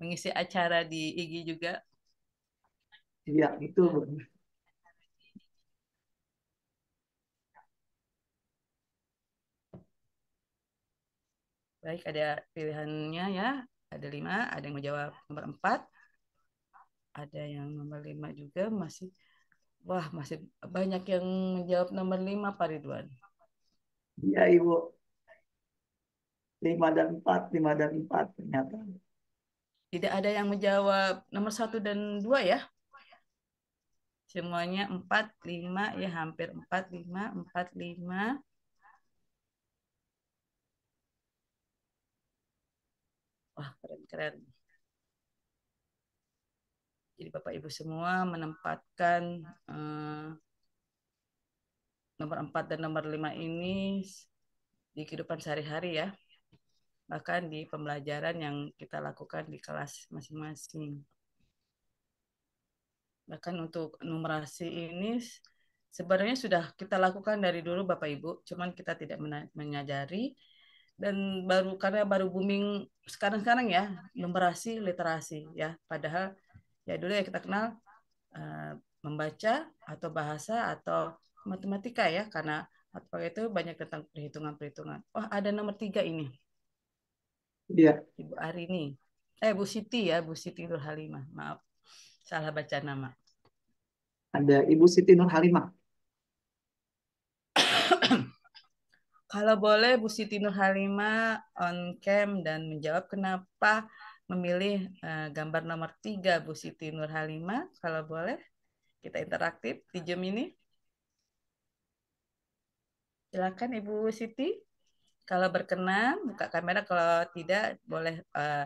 mengisi acara di IG juga. Iya, itu. Baik, ada pilihannya ya. Ada lima, ada yang menjawab nomor empat. Ada yang nomor lima juga masih, wah masih banyak yang menjawab nomor lima Pak Ridwan. Iya Ibu. Lima dan empat, lima dan empat ternyata. Tidak ada yang menjawab nomor satu dan dua ya? Semuanya empat, lima ya hampir empat, lima, empat, lima. Wah, keren-keren. Jadi Bapak Ibu semua menempatkan uh, nomor empat dan nomor lima ini di kehidupan sehari-hari ya. Bahkan di pembelajaran yang kita lakukan di kelas masing-masing. Bahkan untuk numerasi ini sebenarnya sudah kita lakukan dari dulu Bapak Ibu, cuman kita tidak menyadari dan baru karena baru booming sekarang-sekarang ya numerasi literasi ya padahal ya dulu ya kita kenal uh, membaca atau bahasa atau matematika ya karena apa itu banyak tentang perhitungan-perhitungan wah oh, ada nomor tiga ini iya ibu Arini eh Bu Siti ya Bu Siti Nur Halimah maaf salah baca nama ada Ibu Siti Nur Halimah Kalau boleh Bu Siti Nurhalima on cam dan menjawab kenapa memilih eh, gambar nomor tiga Bu Siti Nurhalima. Kalau boleh kita interaktif di jam ini. Silakan Ibu Siti. Kalau berkenan buka kamera, kalau tidak boleh eh,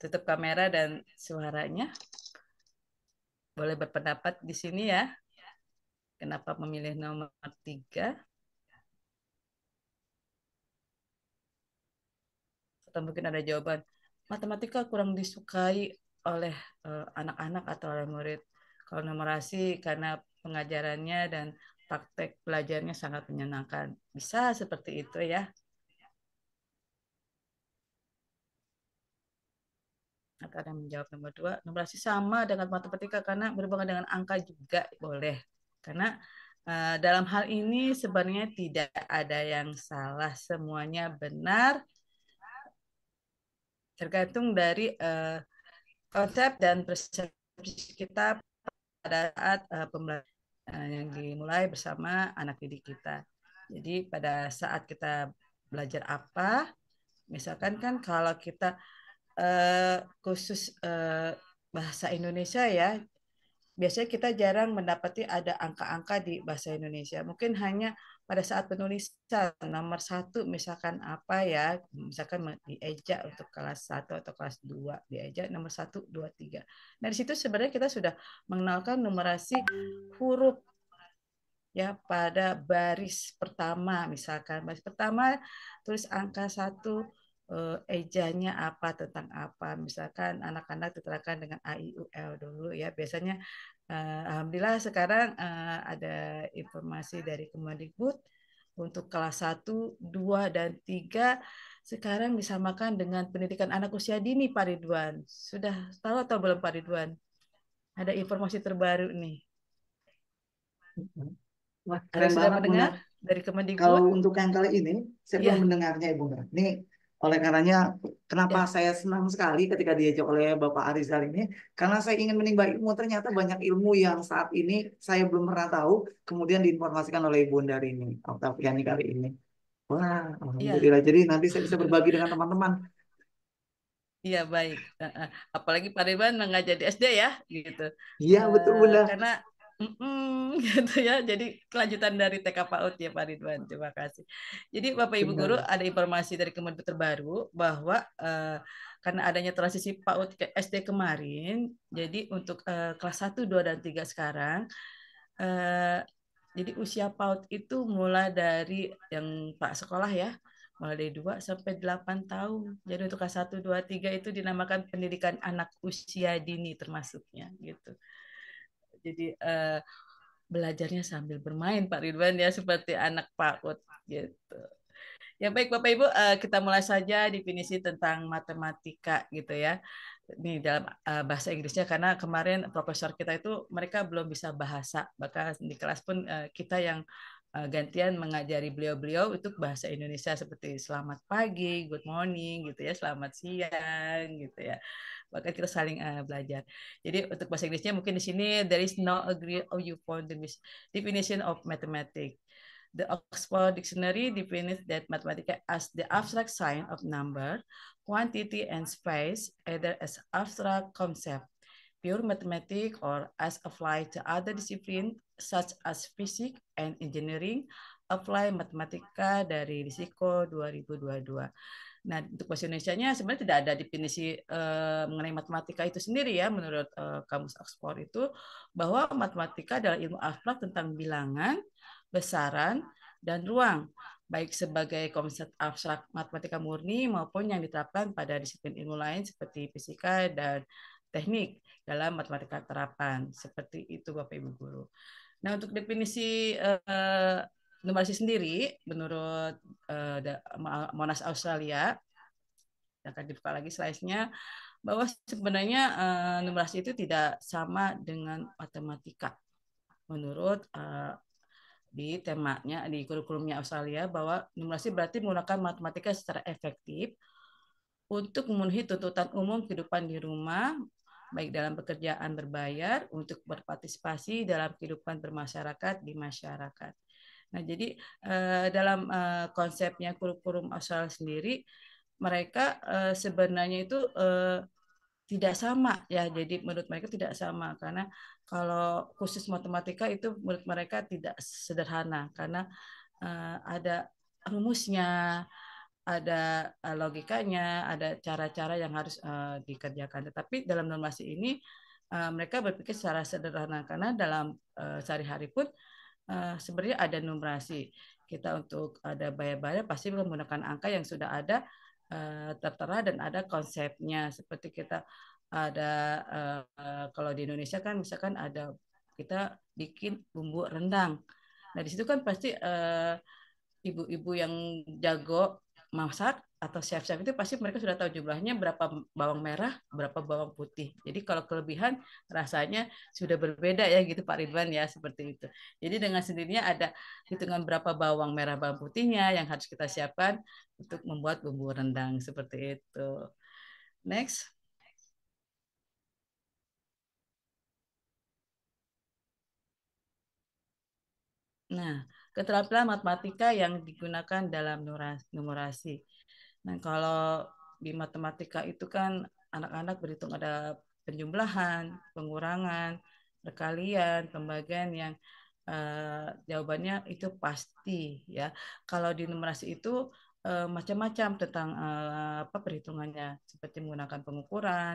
tutup kamera dan suaranya. Boleh berpendapat di sini ya. Kenapa memilih nomor tiga? atau mungkin ada jawaban matematika kurang disukai oleh eh, anak-anak uh, atau oleh murid kalau numerasi karena pengajarannya dan praktek belajarnya sangat menyenangkan bisa seperti itu ya atau ada yang menjawab nomor dua numerasi sama dengan matematika karena berhubungan dengan angka juga boleh karena eh, dalam hal ini sebenarnya tidak ada yang salah semuanya benar tergantung dari uh, konsep dan persepsi kita pada saat uh, pembelajaran yang dimulai bersama anak didik kita. Jadi pada saat kita belajar apa, misalkan kan kalau kita uh, khusus uh, bahasa Indonesia ya, biasanya kita jarang mendapati ada angka-angka di bahasa Indonesia. Mungkin hanya pada saat penulisan nomor satu misalkan apa ya misalkan diajak untuk kelas satu atau kelas dua diajak nomor satu dua tiga nah di situ sebenarnya kita sudah mengenalkan numerasi huruf ya pada baris pertama misalkan baris pertama tulis angka satu Eh, ejanya apa tentang apa misalkan anak-anak diterapkan dengan AIUL dulu ya biasanya uh, alhamdulillah sekarang uh, ada informasi dari Kemendikbud untuk kelas 1, 2 dan 3 sekarang disamakan dengan pendidikan anak usia dini Pak Ridwan. Sudah tahu atau belum Pak Ridwan? Ada informasi terbaru nih. Wah, Ada sudah mendengar dari Kemendikbud? Kalau untuk yang kali ini, saya ya. belum iya. mendengarnya Ibu Mbak. Ini oleh karenanya, kenapa ya. saya senang sekali ketika diajak oleh Bapak Arizal ini, karena saya ingin menimba ilmu. Ternyata banyak ilmu yang saat ini saya belum pernah tahu, kemudian diinformasikan oleh Ibu dari ini, Oktaviani kali ini. Wah, ya. alhamdulillah. Ya. Jadi nanti saya bisa berbagi dengan teman-teman. Iya baik. Apalagi Pak Ridwan nggak jadi SD ya, gitu. Iya betul eh, bunda. Karena Mm -mm, gitu ya. Jadi kelanjutan dari TK PAUD ya Pak Ridwan. Terima kasih. Jadi Bapak Ibu Guru ada informasi dari Kementerian terbaru bahwa uh, karena adanya transisi PAUD ke SD kemarin, jadi untuk uh, kelas 1, 2 dan 3 sekarang uh, jadi usia PAUD itu mulai dari yang Pak sekolah ya, mulai dari 2 sampai 8 tahun. Jadi untuk kelas 1, 2, 3 itu dinamakan pendidikan anak usia dini termasuknya gitu. Jadi uh, belajarnya sambil bermain Pak Ridwan ya seperti anak PAUD gitu. Ya baik Bapak Ibu, uh, kita mulai saja definisi tentang matematika gitu ya. Ini dalam uh, bahasa Inggrisnya karena kemarin profesor kita itu mereka belum bisa bahasa, bahkan di kelas pun uh, kita yang gantian mengajari beliau-beliau itu bahasa Indonesia seperti selamat pagi, good morning gitu ya, selamat siang gitu ya bahkan kita saling uh, belajar. Jadi untuk bahasa Inggrisnya mungkin di sini there is no agree or the definition of mathematics. The Oxford Dictionary defines that mathematics as the abstract science of number, quantity, and space, either as abstract concept, pure mathematics, or as applied to other disciplines such as physics and engineering, apply Mathematica dari risiko 2022. Nah, untuk bahasa Indonesia-nya sebenarnya tidak ada definisi eh, mengenai matematika itu sendiri ya menurut eh, kamus Oxford itu bahwa matematika adalah ilmu abstrak tentang bilangan, besaran, dan ruang, baik sebagai konsep abstrak matematika murni maupun yang diterapkan pada disiplin ilmu lain seperti fisika dan teknik dalam matematika terapan. Seperti itu Bapak Ibu guru. Nah, untuk definisi eh, Numerasi sendiri menurut uh, Monas Australia, akan dibuka lagi slide-nya, bahwa sebenarnya uh, numerasi itu tidak sama dengan matematika. Menurut uh, di temanya, di kurikulumnya Australia, bahwa numerasi berarti menggunakan matematika secara efektif untuk memenuhi tuntutan umum kehidupan di rumah, baik dalam pekerjaan berbayar, untuk berpartisipasi dalam kehidupan bermasyarakat di masyarakat. Nah, jadi eh, dalam eh, konsepnya kurikulum asal sendiri, mereka eh, sebenarnya itu eh, tidak sama ya. Jadi menurut mereka tidak sama karena kalau khusus matematika itu menurut mereka tidak sederhana karena eh, ada rumusnya, ada uh, logikanya, ada cara-cara yang harus uh, dikerjakan. Tetapi dalam normasi ini uh, mereka berpikir secara sederhana karena dalam uh, sehari-hari pun Eh, sebenarnya ada numerasi. Kita untuk ada bayar-bayar pasti menggunakan angka yang sudah ada uh, tertera dan ada konsepnya. Seperti kita ada uh, kalau di Indonesia kan misalkan ada kita bikin bumbu rendang. Nah di situ kan pasti uh, ibu-ibu yang jago masak atau chef chef itu pasti mereka sudah tahu jumlahnya berapa bawang merah berapa bawang putih jadi kalau kelebihan rasanya sudah berbeda ya gitu Pak Ridwan ya seperti itu jadi dengan sendirinya ada hitungan berapa bawang merah bawang putihnya yang harus kita siapkan untuk membuat bumbu rendang seperti itu next nah keterampilan matematika yang digunakan dalam numerasi. Nah, kalau di matematika itu kan anak-anak berhitung ada penjumlahan, pengurangan, perkalian, pembagian yang uh, jawabannya itu pasti ya. Kalau di numerasi itu uh, macam-macam tentang uh, apa perhitungannya seperti menggunakan pengukuran,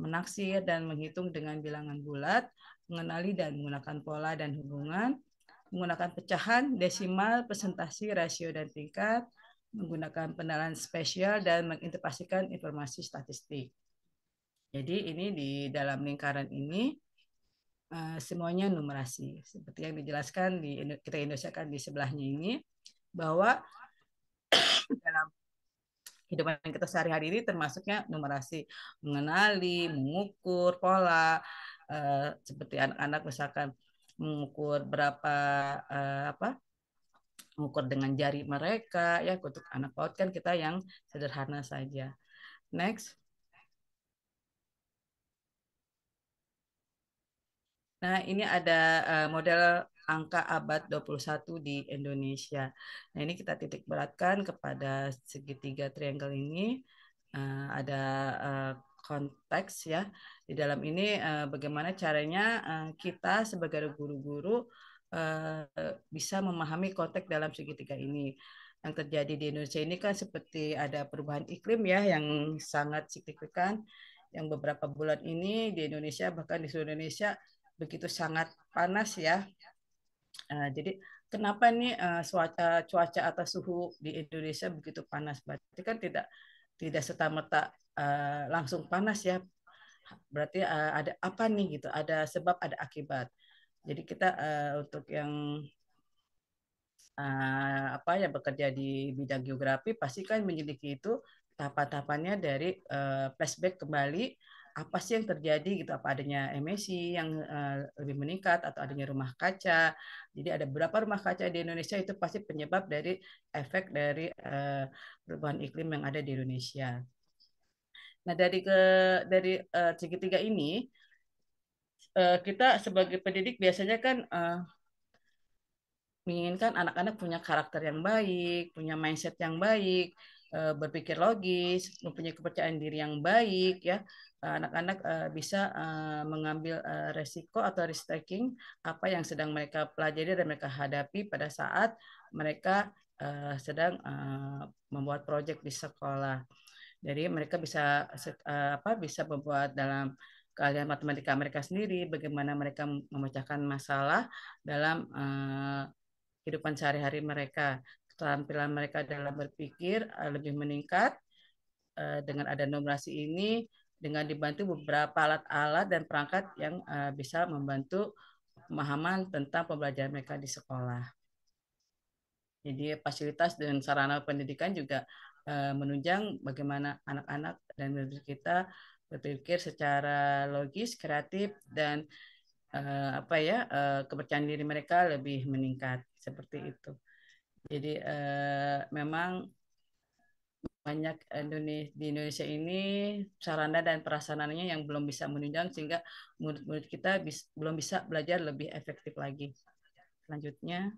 menaksir dan menghitung dengan bilangan bulat, mengenali dan menggunakan pola dan hubungan, menggunakan pecahan, desimal, presentasi, rasio, dan tingkat, menggunakan penalaran spesial, dan mengintegrasikan informasi statistik. Jadi ini di dalam lingkaran ini eh, semuanya numerasi. Seperti yang dijelaskan di kita indosiakan di sebelahnya ini bahwa dalam kehidupan kita sehari-hari ini termasuknya numerasi mengenali, mengukur pola eh, seperti anak-anak misalkan mengukur berapa uh, apa mengukur dengan jari mereka ya untuk anak paut kan kita yang sederhana saja next Nah, ini ada uh, model angka abad 21 di Indonesia. Nah, ini kita titik beratkan kepada segitiga triangle ini. Uh, ada uh, konteks ya. Di dalam ini uh, bagaimana caranya uh, kita sebagai guru-guru uh, bisa memahami konteks dalam segitiga ini. Yang terjadi di Indonesia ini kan seperti ada perubahan iklim ya yang sangat signifikan yang beberapa bulan ini di Indonesia bahkan di seluruh Indonesia begitu sangat panas ya. Uh, jadi kenapa nih uh, cuaca cuaca atau suhu di Indonesia begitu panas? Berarti kan tidak tidak serta merta Eh, langsung panas ya berarti uh, ada apa nih gitu ada sebab ada akibat jadi kita uh, untuk yang uh, apa ya bekerja di bidang geografi pasti kan menyelidiki itu tahapan-tahapannya dari uh, flashback kembali apa sih yang terjadi gitu apa adanya emisi yang uh, lebih meningkat atau adanya rumah kaca jadi ada berapa rumah kaca di Indonesia itu pasti penyebab dari efek dari uh, perubahan iklim yang ada di Indonesia Nah dari ke dari uh, segitiga ini uh, kita sebagai pendidik biasanya kan uh, menginginkan anak-anak punya karakter yang baik, punya mindset yang baik, uh, berpikir logis, mempunyai kepercayaan diri yang baik, ya anak-anak uh, bisa uh, mengambil uh, resiko atau risk taking apa yang sedang mereka pelajari dan mereka hadapi pada saat mereka uh, sedang uh, membuat proyek di sekolah. Jadi mereka bisa eh, apa bisa membuat dalam keahlian matematika mereka sendiri bagaimana mereka memecahkan masalah dalam eh, kehidupan sehari-hari mereka. Keterampilan mereka dalam berpikir eh, lebih meningkat dengan ada numerasi ini dengan dibantu beberapa alat-alat dan perangkat yang bisa membantu pemahaman tentang pembelajaran mereka di sekolah. Jadi fasilitas dan sarana pendidikan juga Eh, menunjang bagaimana anak-anak dan murid kita berpikir secara logis, kreatif dan uh, apa ya uh, kepercayaan diri mereka lebih meningkat seperti itu. Jadi uh, memang banyak Indonesia, di Indonesia ini sarana dan perasaanannya yang belum bisa menunjang sehingga murid-murid kita bis, belum bisa belajar lebih efektif lagi. Selanjutnya.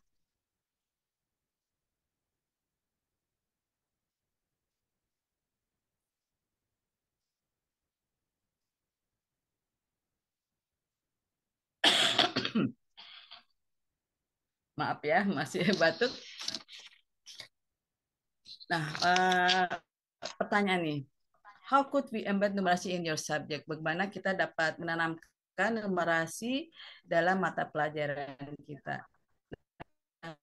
maaf ya masih batuk. Nah, uh, pertanyaan nih, how could we embed numerasi in your subject? Bagaimana kita dapat menanamkan numerasi dalam mata pelajaran kita? Nah,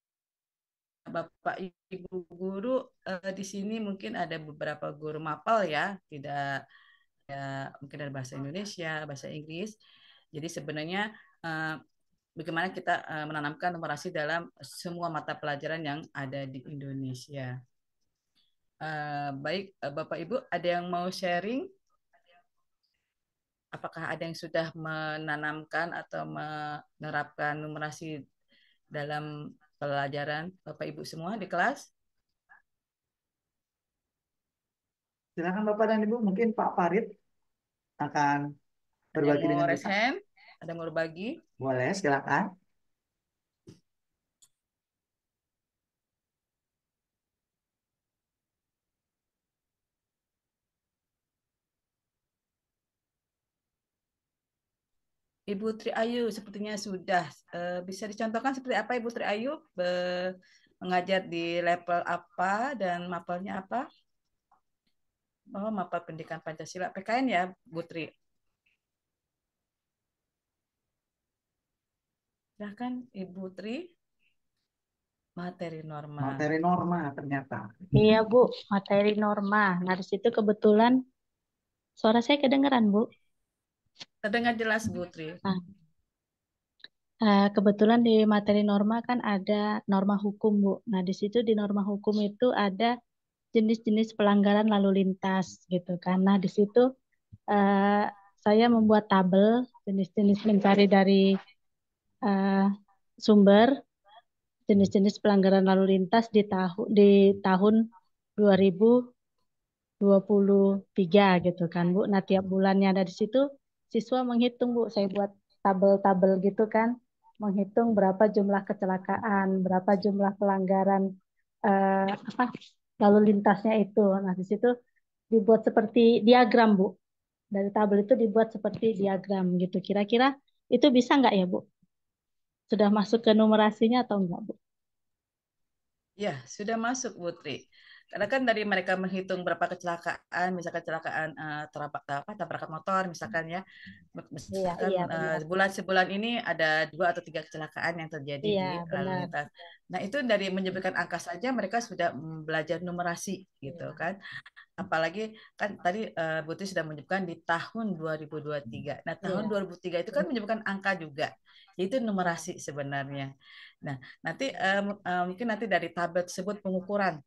Bapak Ibu guru uh, di sini mungkin ada beberapa guru mapel ya, tidak ya, mungkin ada bahasa Indonesia, bahasa Inggris. Jadi sebenarnya uh, bagaimana kita eh, menanamkan numerasi dalam semua mata pelajaran yang ada di Indonesia. Eh, baik, eh, Bapak Ibu, ada yang mau sharing? Apakah ada yang sudah menanamkan atau menerapkan numerasi dalam pelajaran Bapak Ibu semua di kelas? Silakan Bapak dan Ibu, mungkin Pak Farid akan berbagi dengan kita. Ada yang mau berbagi? Boleh, silakan. Ibu Tri Ayu sepertinya sudah eh, bisa dicontohkan seperti apa Ibu Tri Ayu mengajar di level apa dan mapelnya apa? Oh, mapel pendidikan Pancasila PKN ya, Bu Tri. Silahkan Ibu Tri. Materi norma. Materi norma ternyata. Iya Bu, materi norma. Nah di situ kebetulan suara saya kedengeran Bu. Terdengar jelas Bu Tri. Nah. Eh, kebetulan di materi norma kan ada norma hukum Bu. Nah di situ di norma hukum itu ada jenis-jenis pelanggaran lalu lintas gitu. Karena di situ eh, saya membuat tabel jenis-jenis mencari dari uh, sumber jenis-jenis pelanggaran lalu lintas di tahun di tahun 2023 gitu kan Bu. Nah, tiap bulannya ada di situ siswa menghitung Bu. Saya buat tabel-tabel gitu kan, menghitung berapa jumlah kecelakaan, berapa jumlah pelanggaran uh, apa lalu lintasnya itu. Nah, di situ dibuat seperti diagram Bu. Dari tabel itu dibuat seperti diagram gitu. Kira-kira itu bisa nggak ya Bu? Sudah masuk ke numerasinya atau enggak, Bu? Ya, sudah masuk, Putri. Karena kan dari mereka menghitung berapa kecelakaan, misalkan kecelakaan uh, apa, tabrakan motor, misalkan ya, misalkan iya, iya, uh, eh, bulan sebulan ini ada dua atau tiga kecelakaan yang terjadi iya, di lalu lintas. Nah itu dari menyebutkan angka saja mereka sudah mm, belajar numerasi gitu iya. kan. Apalagi kan tadi uh, eh, Buti sudah menyebutkan di tahun 2023. Nah tahun iya. 2003 itu kan menyebutkan angka juga. Itu numerasi sebenarnya. Nah, nanti um, um, mungkin nanti dari tabel tersebut pengukuran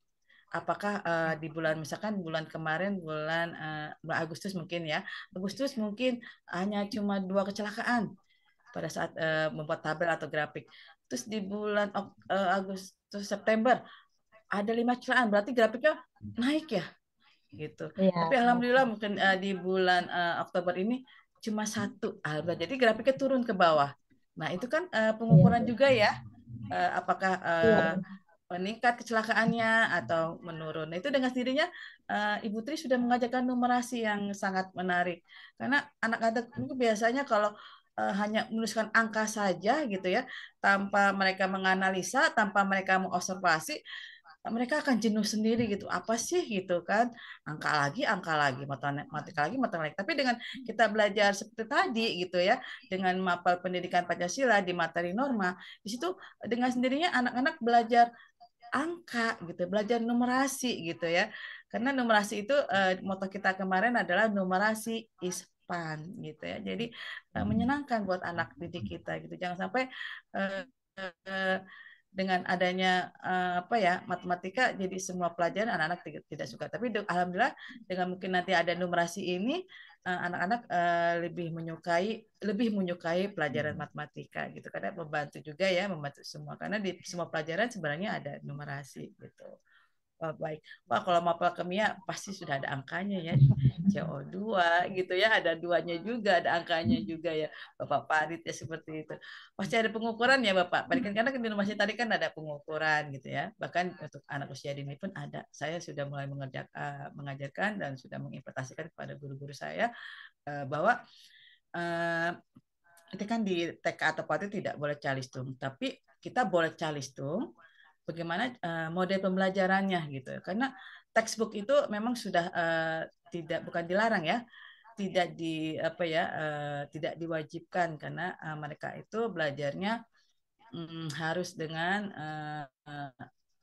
apakah uh, di bulan misalkan bulan kemarin bulan uh, bulan Agustus mungkin ya Agustus mungkin hanya cuma dua kecelakaan pada saat uh, membuat tabel atau grafik terus di bulan uh, Agustus September ada lima kecelakaan berarti grafiknya naik ya gitu ya. tapi alhamdulillah mungkin uh, di bulan uh, Oktober ini cuma satu Alba jadi grafiknya turun ke bawah Nah, itu kan uh, pengukuran ya. juga ya. Uh, apakah uh, ya. meningkat eh, kecelakaannya atau menurun. Nah, itu dengan sendirinya uh, Ibu Tri sudah mengajarkan numerasi yang sangat menarik. Karena anak-anak itu biasanya kalau hanya menuliskan angka saja gitu ya, tanpa mereka menganalisa, tanpa mereka mengobservasi, mereka akan jenuh sendiri gitu apa sih gitu kan angka lagi angka lagi matematika lagi matematika tapi dengan kita belajar seperti tadi gitu ya dengan mapel pendidikan Pancasila di materi norma di situ dengan sendirinya anak-anak belajar angka gitu belajar numerasi gitu ya karena numerasi itu eh, moto kita kemarin adalah numerasi is fun gitu ya jadi eh, hmm. menyenangkan buat anak didik kita gitu jangan sampai uh, uh, dengan adanya uh, apa ya matematika jadi semua pelajaran anak-anak tidak, suka tapi alhamdulillah dengan mungkin nanti ada numerasi ini eh, anak-anak uh, uh, lebih menyukai lebih menyukai pelajaran hmm. matematika gitu karena membantu juga ya membantu semua karena di semua pelajaran sebenarnya ada numerasi gitu baik. Wah, kalau mapel kimia pasti sudah ada angkanya ya. CO2 gitu ya, ada duanya juga, ada angkanya juga ya. Bapak Parit ya seperti itu. Pasti ada pengukuran ya Bapak. Parit kan, karena kan di rumah saya tadi kan ada pengukuran gitu ya. Bahkan untuk anak usia dini pun ada. Saya sudah mulai mengerjakan, eh, mengajarkan dan sudah mengimplementasikan kepada guru-guru saya eh, bahwa itu eh, kan di TK atau PAUD tidak boleh calistung, tapi kita boleh calistung bagaimana uh, model pembelajarannya gitu. Karena textbook itu memang sudah eh, tidak bukan dilarang ya, tidak di apa ya, eh, tidak diwajibkan karena mereka itu belajarnya mm, harus dengan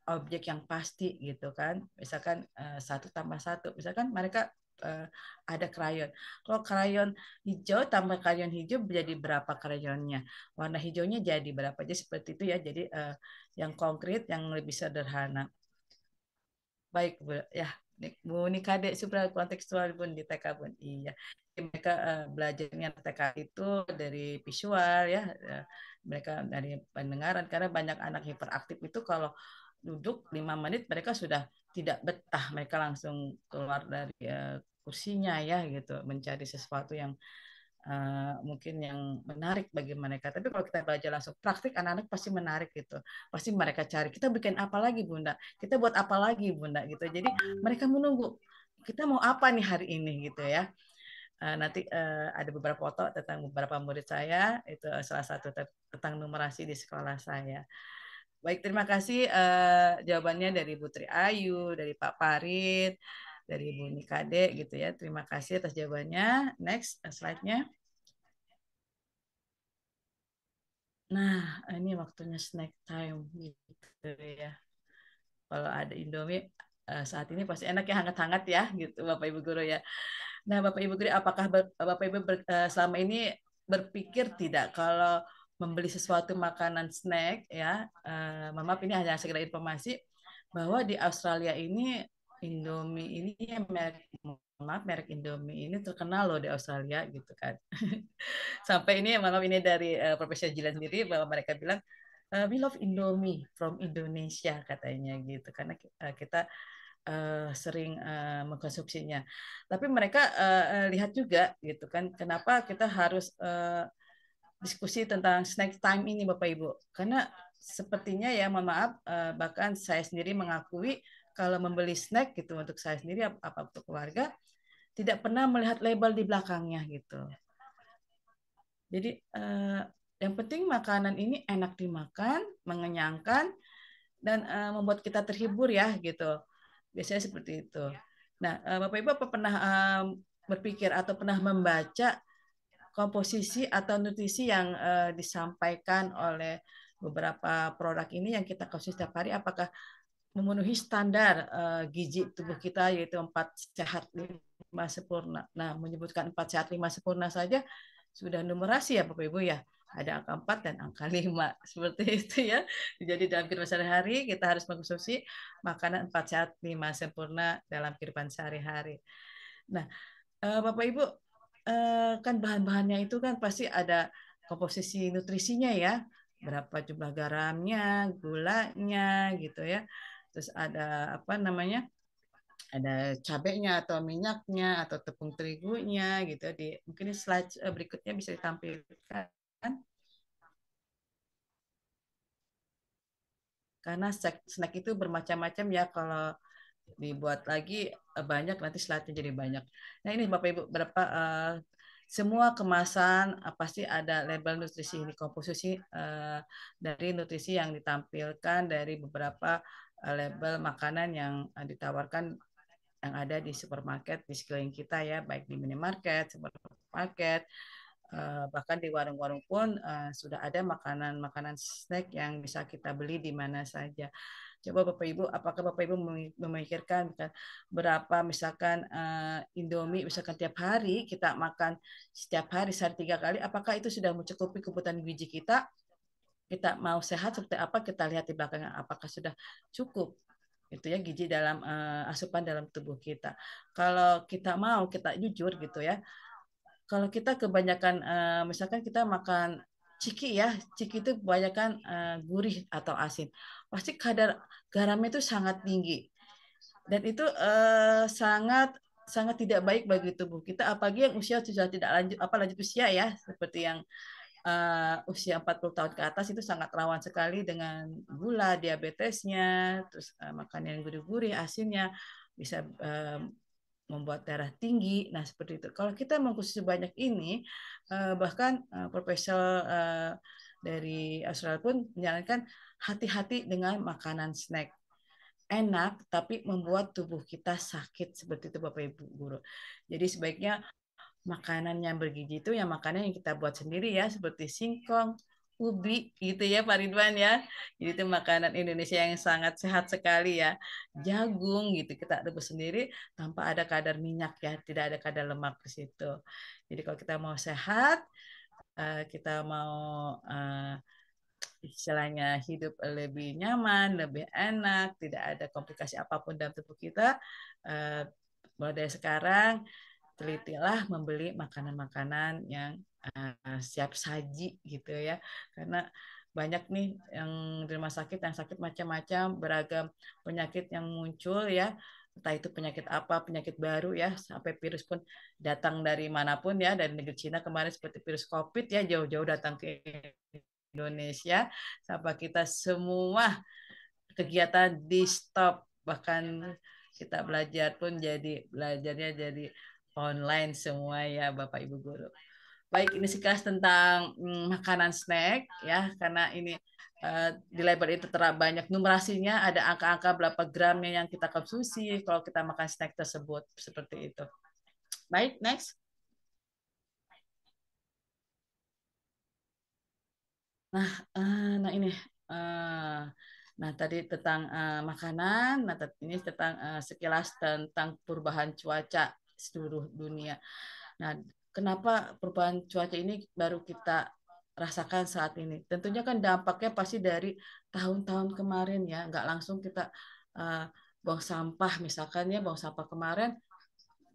objek yang pasti gitu kan. Misalkan satu tambah satu, misalkan mereka uh, ada krayon. Kalau krayon hijau tambah krayon hijau jadi berapa krayonnya? Warna hijaunya jadi berapa? Jadi seperti itu ya. Jadi uh, yang konkret, yang lebih sederhana. Baik, Bu. Ya, Bu Nikade supra kontekstual pun di TK Bun. Iya. Mereka uh, belajarnya TK itu dari visual ya. mereka dari pendengaran karena banyak anak hiperaktif itu kalau duduk lima menit mereka sudah tidak betah mereka langsung keluar dari eh, kursinya ya gitu mencari sesuatu yang uh, mungkin yang menarik bagi mereka tapi kalau kita belajar langsung praktik anak-anak pasti menarik gitu pasti mereka cari kita bikin apa lagi bunda kita buat apa lagi bunda gitu jadi mereka menunggu kita mau apa nih hari ini gitu ya uh, nanti uh, ada beberapa foto tentang beberapa murid saya itu salah satu tentang numerasi di sekolah saya Baik, terima kasih uh, jawabannya dari Putri Ayu, dari Pak Parit, dari Bu Nikade gitu ya. Terima kasih atas jawabannya. Next uh, slide-nya. Nah, ini waktunya snack time gitu ya. Kalau ada Indomie uh, saat ini pasti enak ya hangat-hangat ya gitu Bapak Ibu guru ya. Nah, Bapak Ibu guru apakah Bapak Ibu ber, uh, selama ini berpikir tidak kalau membeli sesuatu makanan snack ya uh, mama ini hanya sekedar informasi bahwa di Australia ini Indomie ini ya, merek maaf merek Indomie ini terkenal loh di Australia gitu kan sampai ini maaf ini dari uh, Profesor Jilan sendiri bahwa mereka bilang eh, we love Indomie from Indonesia katanya gitu karena kita uh, sering uh, mengkonsumsinya. Tapi mereka uh, lihat juga gitu kan, kenapa kita harus uh, diskusi tentang snack time ini Bapak Ibu. Karena sepertinya ya mohon maaf eh, bahkan saya sendiri mengakui kalau membeli snack gitu untuk saya sendiri apa, untuk keluarga tidak pernah melihat label di belakangnya gitu. Jadi eh, yang penting makanan ini enak dimakan, mengenyangkan dan eh, membuat kita terhibur ya gitu. Biasanya seperti itu. Nah, Bapak Ibu apa pernah berpikir atau pernah membaca komposisi atau nutrisi yang uh, disampaikan oleh beberapa produk ini yang kita konsumsi setiap hari apakah memenuhi standar uh, gizi tubuh kita yaitu empat sehat lima sempurna. Nah, menyebutkan empat sehat lima sempurna saja sudah numerasi ya Bapak Ibu ya. Ada angka 4 dan angka 5. Seperti itu ya. Jadi dalam kehidupan sehari-hari kita harus mengkonsumsi makanan empat sehat lima sempurna dalam kehidupan sehari-hari. Nah, eh, Bapak Ibu Eh, kan bahan-bahannya itu kan pasti ada komposisi nutrisinya ya. ya berapa jumlah garamnya gulanya gitu ya terus ada apa namanya ada cabenya atau minyaknya atau tepung terigunya gitu di mungkin slide eh, berikutnya bisa ditampilkan karena snack, snack itu bermacam-macam ya kalau dibuat lagi eh, banyak nanti slide-nya jadi banyak. Nah ini Bapak Ibu berapa uh, semua kemasan uh, pasti ada label nutrisi ini komposisi uh, dari nutrisi yang ditampilkan dari beberapa uh, label makanan yang uh, ditawarkan yang ada di supermarket di sekeliling kita ya baik di minimarket, supermarket bahkan di warung-warung pun uh, sudah ada makanan-makanan snack yang bisa kita beli di mana saja. Coba Bapak Ibu, apakah Bapak Ibu memikirkan berapa misalkan uh, Indomie misalkan tiap hari kita makan setiap hari sehari tiga kali, apakah itu sudah mencukupi kebutuhan gizi kita? Kita mau sehat seperti apa? Kita lihat di belakangnya apakah sudah cukup itu ya gizi dalam uh, asupan dalam tubuh kita. Kalau kita mau kita jujur gitu ya. Kalau kita kebanyakan uh, misalkan kita makan ciki ya ciki itu kebanyakan uh, eh, gurih atau asin pasti kadar garamnya itu sangat tinggi dan itu uh, sangat sangat tidak baik bagi tubuh kita apalagi yang usia sudah tidak lanjut apa lanjut usia ya seperti yang uh, usia 40 tahun ke atas itu sangat rawan sekali dengan gula diabetesnya terus uh, makanan yang gurih-gurih asinnya bisa uh, membuat darah tinggi. Nah, seperti itu. Kalau kita mengkonsumsi banyak ini, eh, bahkan eh, profesor eh, dari Australia pun menyarankan hati-hati dengan makanan snack. Enak, tapi membuat tubuh kita sakit. Seperti itu Bapak Ibu Guru. Jadi sebaiknya makanan yang bergizi itu yang makanan yang kita buat sendiri ya, seperti singkong, ubi gitu ya Pak Ridwan ya. Jadi itu makanan Indonesia yang sangat sehat sekali ya. Jagung gitu kita rebus sendiri tanpa ada kadar minyak ya, tidak ada kadar lemak di situ. Jadi kalau kita mau sehat, eh, kita mau eh, istilahnya hidup lebih nyaman, lebih enak, tidak ada komplikasi apapun dalam tubuh kita. Eh, mulai dari sekarang telitilah membeli makanan-makanan yang Eh, siap saji gitu ya karena banyak nih yang di rumah sakit yang sakit macam-macam beragam penyakit yang muncul ya entah itu penyakit apa penyakit baru ya sampai virus pun datang dari manapun ya dari negeri Cina kemarin seperti virus COVID ya jauh-jauh datang ke Indonesia sampai kita semua kegiatan di stop bahkan kita belajar pun jadi belajarnya jadi online semua ya Bapak Ibu guru baik ini sekilas tentang hmm, makanan snack ya karena ini uh, di label itu tertera banyak numerasinya ada angka-angka berapa gramnya yang kita konsumsi kalau kita makan snack tersebut seperti itu. Baik, next. Nah, uh, nah ini uh, Nah, tadi tentang uh, makanan, nah ini tentang uh, sekilas tentang perubahan cuaca seluruh dunia. Nah, kenapa perubahan cuaca ini baru kita rasakan saat ini. Tentunya kan dampaknya pasti dari tahun-tahun kemarin ya, nggak langsung kita uh, buang sampah misalkan ya buang sampah kemarin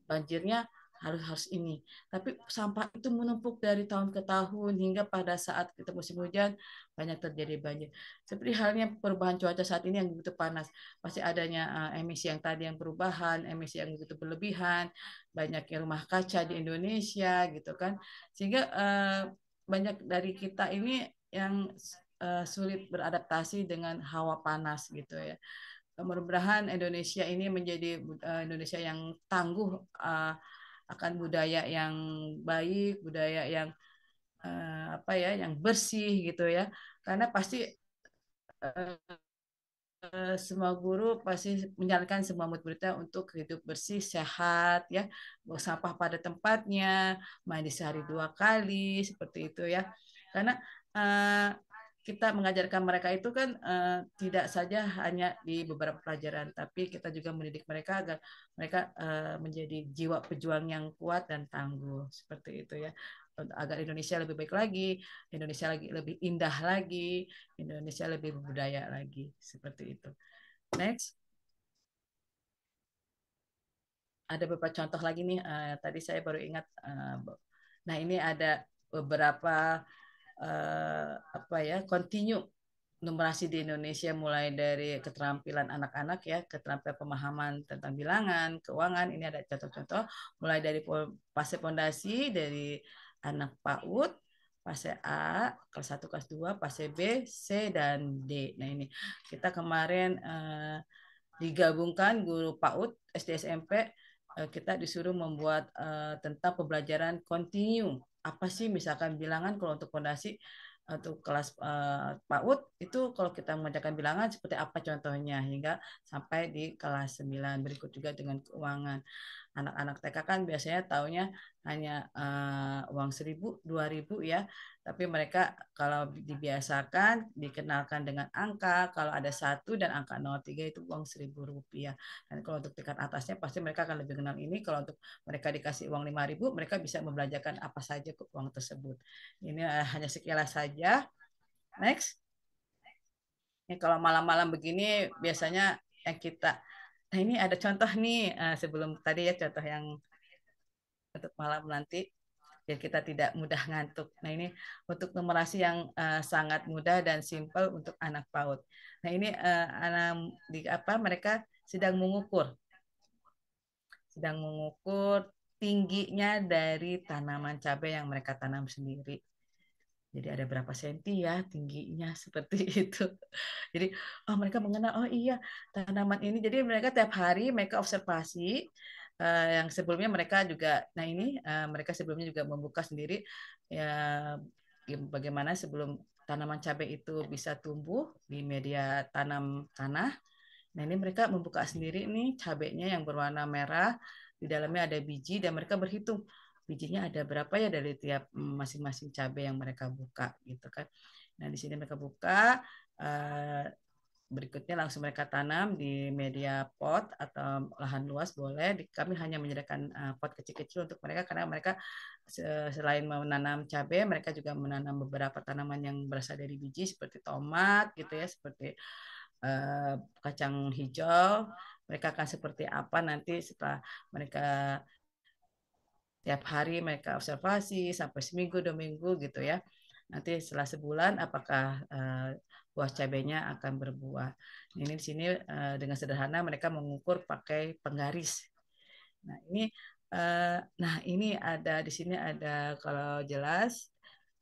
banjirnya harus harus ini. Tapi sampah itu menumpuk dari tahun ke tahun hingga pada saat kita musim hujan banyak terjadi banjir. Seperti halnya perubahan cuaca saat ini yang begitu panas, pasti adanya eh, emisi yang tadi yang perubahan, emisi yang begitu berlebihan, banyaknya rumah kaca di Indonesia gitu kan. Sehingga eh, banyak dari kita ini yang eh, sulit beradaptasi dengan hawa panas gitu ya. mudah Indonesia ini menjadi Indonesia yang tangguh akan budaya yang baik, budaya yang Eh, apa ya yang bersih gitu ya karena pasti eh, semua guru pasti menyarankan semua murid muridnya untuk hidup bersih sehat ya buang sampah pada tempatnya mandi sehari dua kali seperti itu ya karena eh, kita mengajarkan mereka itu kan uh, tidak saja hanya di beberapa pelajaran, tapi kita juga mendidik mereka agar mereka uh, menjadi jiwa pejuang yang kuat dan tangguh seperti itu ya agar Indonesia lebih baik lagi, Indonesia lagi lebih indah lagi, Indonesia lebih berbudaya lagi, seperti itu. Next. Ada beberapa contoh lagi nih. Uh, tadi saya baru ingat. Uh, nah ini ada beberapa uh, apa ya Kontinu numerasi di Indonesia mulai dari keterampilan anak-anak ya, keterampilan pemahaman tentang bilangan, keuangan, ini ada contoh-contoh mulai dari fase pondasi dari anak PAUD, fase A, kelas 1, kelas 2, fase B, C, e dan D. Nah ini kita kemarin eh, digabungkan guru PAUD SD SMP eh, kita disuruh membuat eh, tentang pembelajaran kontinu. Apa sih misalkan bilangan kalau untuk pondasi eh, untuk kelas uh, PAUD itu kalau kita mengajarkan bilangan seperti apa contohnya hingga sampai di kelas 9 berikut juga dengan keuangan anak-anak TK kan biasanya taunya hanya uh, uang seribu, dua ribu ya. Tapi mereka kalau dibiasakan, dikenalkan dengan angka, kalau ada satu dan angka 03 itu uang seribu rupiah. Dan kalau untuk tingkat atasnya pasti mereka akan lebih kenal ini. Kalau untuk mereka dikasih uang lima ribu, mereka bisa membelanjakan apa saja ke uang tersebut. Ini uh, hanya sekilas saja. Next. Ini kalau malam-malam begini biasanya yang kita Nah, ini ada contoh nih uh, sebelum tadi ya contoh yang untuk malam nanti biar kita tidak mudah ngantuk. Nah, ini untuk numerasi yang uh, sangat mudah dan simpel untuk anak PAUD. Nah, ini uh, eh, anak di apa mereka sedang mengukur sedang mengukur tingginya dari tanaman cabai yang mereka tanam sendiri. Jadi ada berapa senti ya tingginya seperti itu. Jadi oh mereka mengenal oh iya tanaman ini. Jadi mereka tiap hari mereka observasi eh, yang sebelumnya mereka juga nah ini eh, mereka sebelumnya juga membuka sendiri ya bagaimana sebelum tanaman cabai itu bisa tumbuh di media tanam tanah. Nah ini mereka membuka sendiri nih cabainya yang berwarna merah di dalamnya ada biji dan mereka berhitung bijinya ada berapa ya dari tiap mm, masing-masing cabe yang mereka buka gitu kan. Nah di sini mereka buka, eh, berikutnya langsung mereka tanam di media pot atau lahan luas boleh. Kami hanya menyediakan eh, pot kecil-kecil untuk mereka karena mereka selain menanam cabe, mereka juga menanam beberapa tanaman yang berasal dari biji seperti tomat gitu ya, seperti eh, kacang hijau mereka akan seperti apa nanti setelah mereka tiap hari mereka observasi sampai seminggu dua minggu gitu ya nanti setelah sebulan apakah uh, buah cabenya akan berbuah ini di sini eh, dengan sederhana mereka mengukur pakai penggaris nah ini eh, nah ini ada di sini ada kalau jelas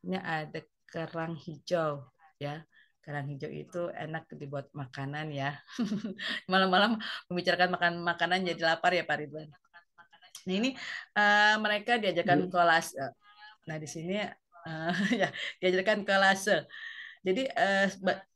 ini ada kerang hijau ya kerang hijau itu enak dibuat makanan ya. Malam-malam membicarakan makan makanan jadi lapar ya Pak Ridwan. Nah ini uh, mereka diajarkan iya. kolase. Eh, nah di sini uh, ya diajarkan kolase. Jadi uh,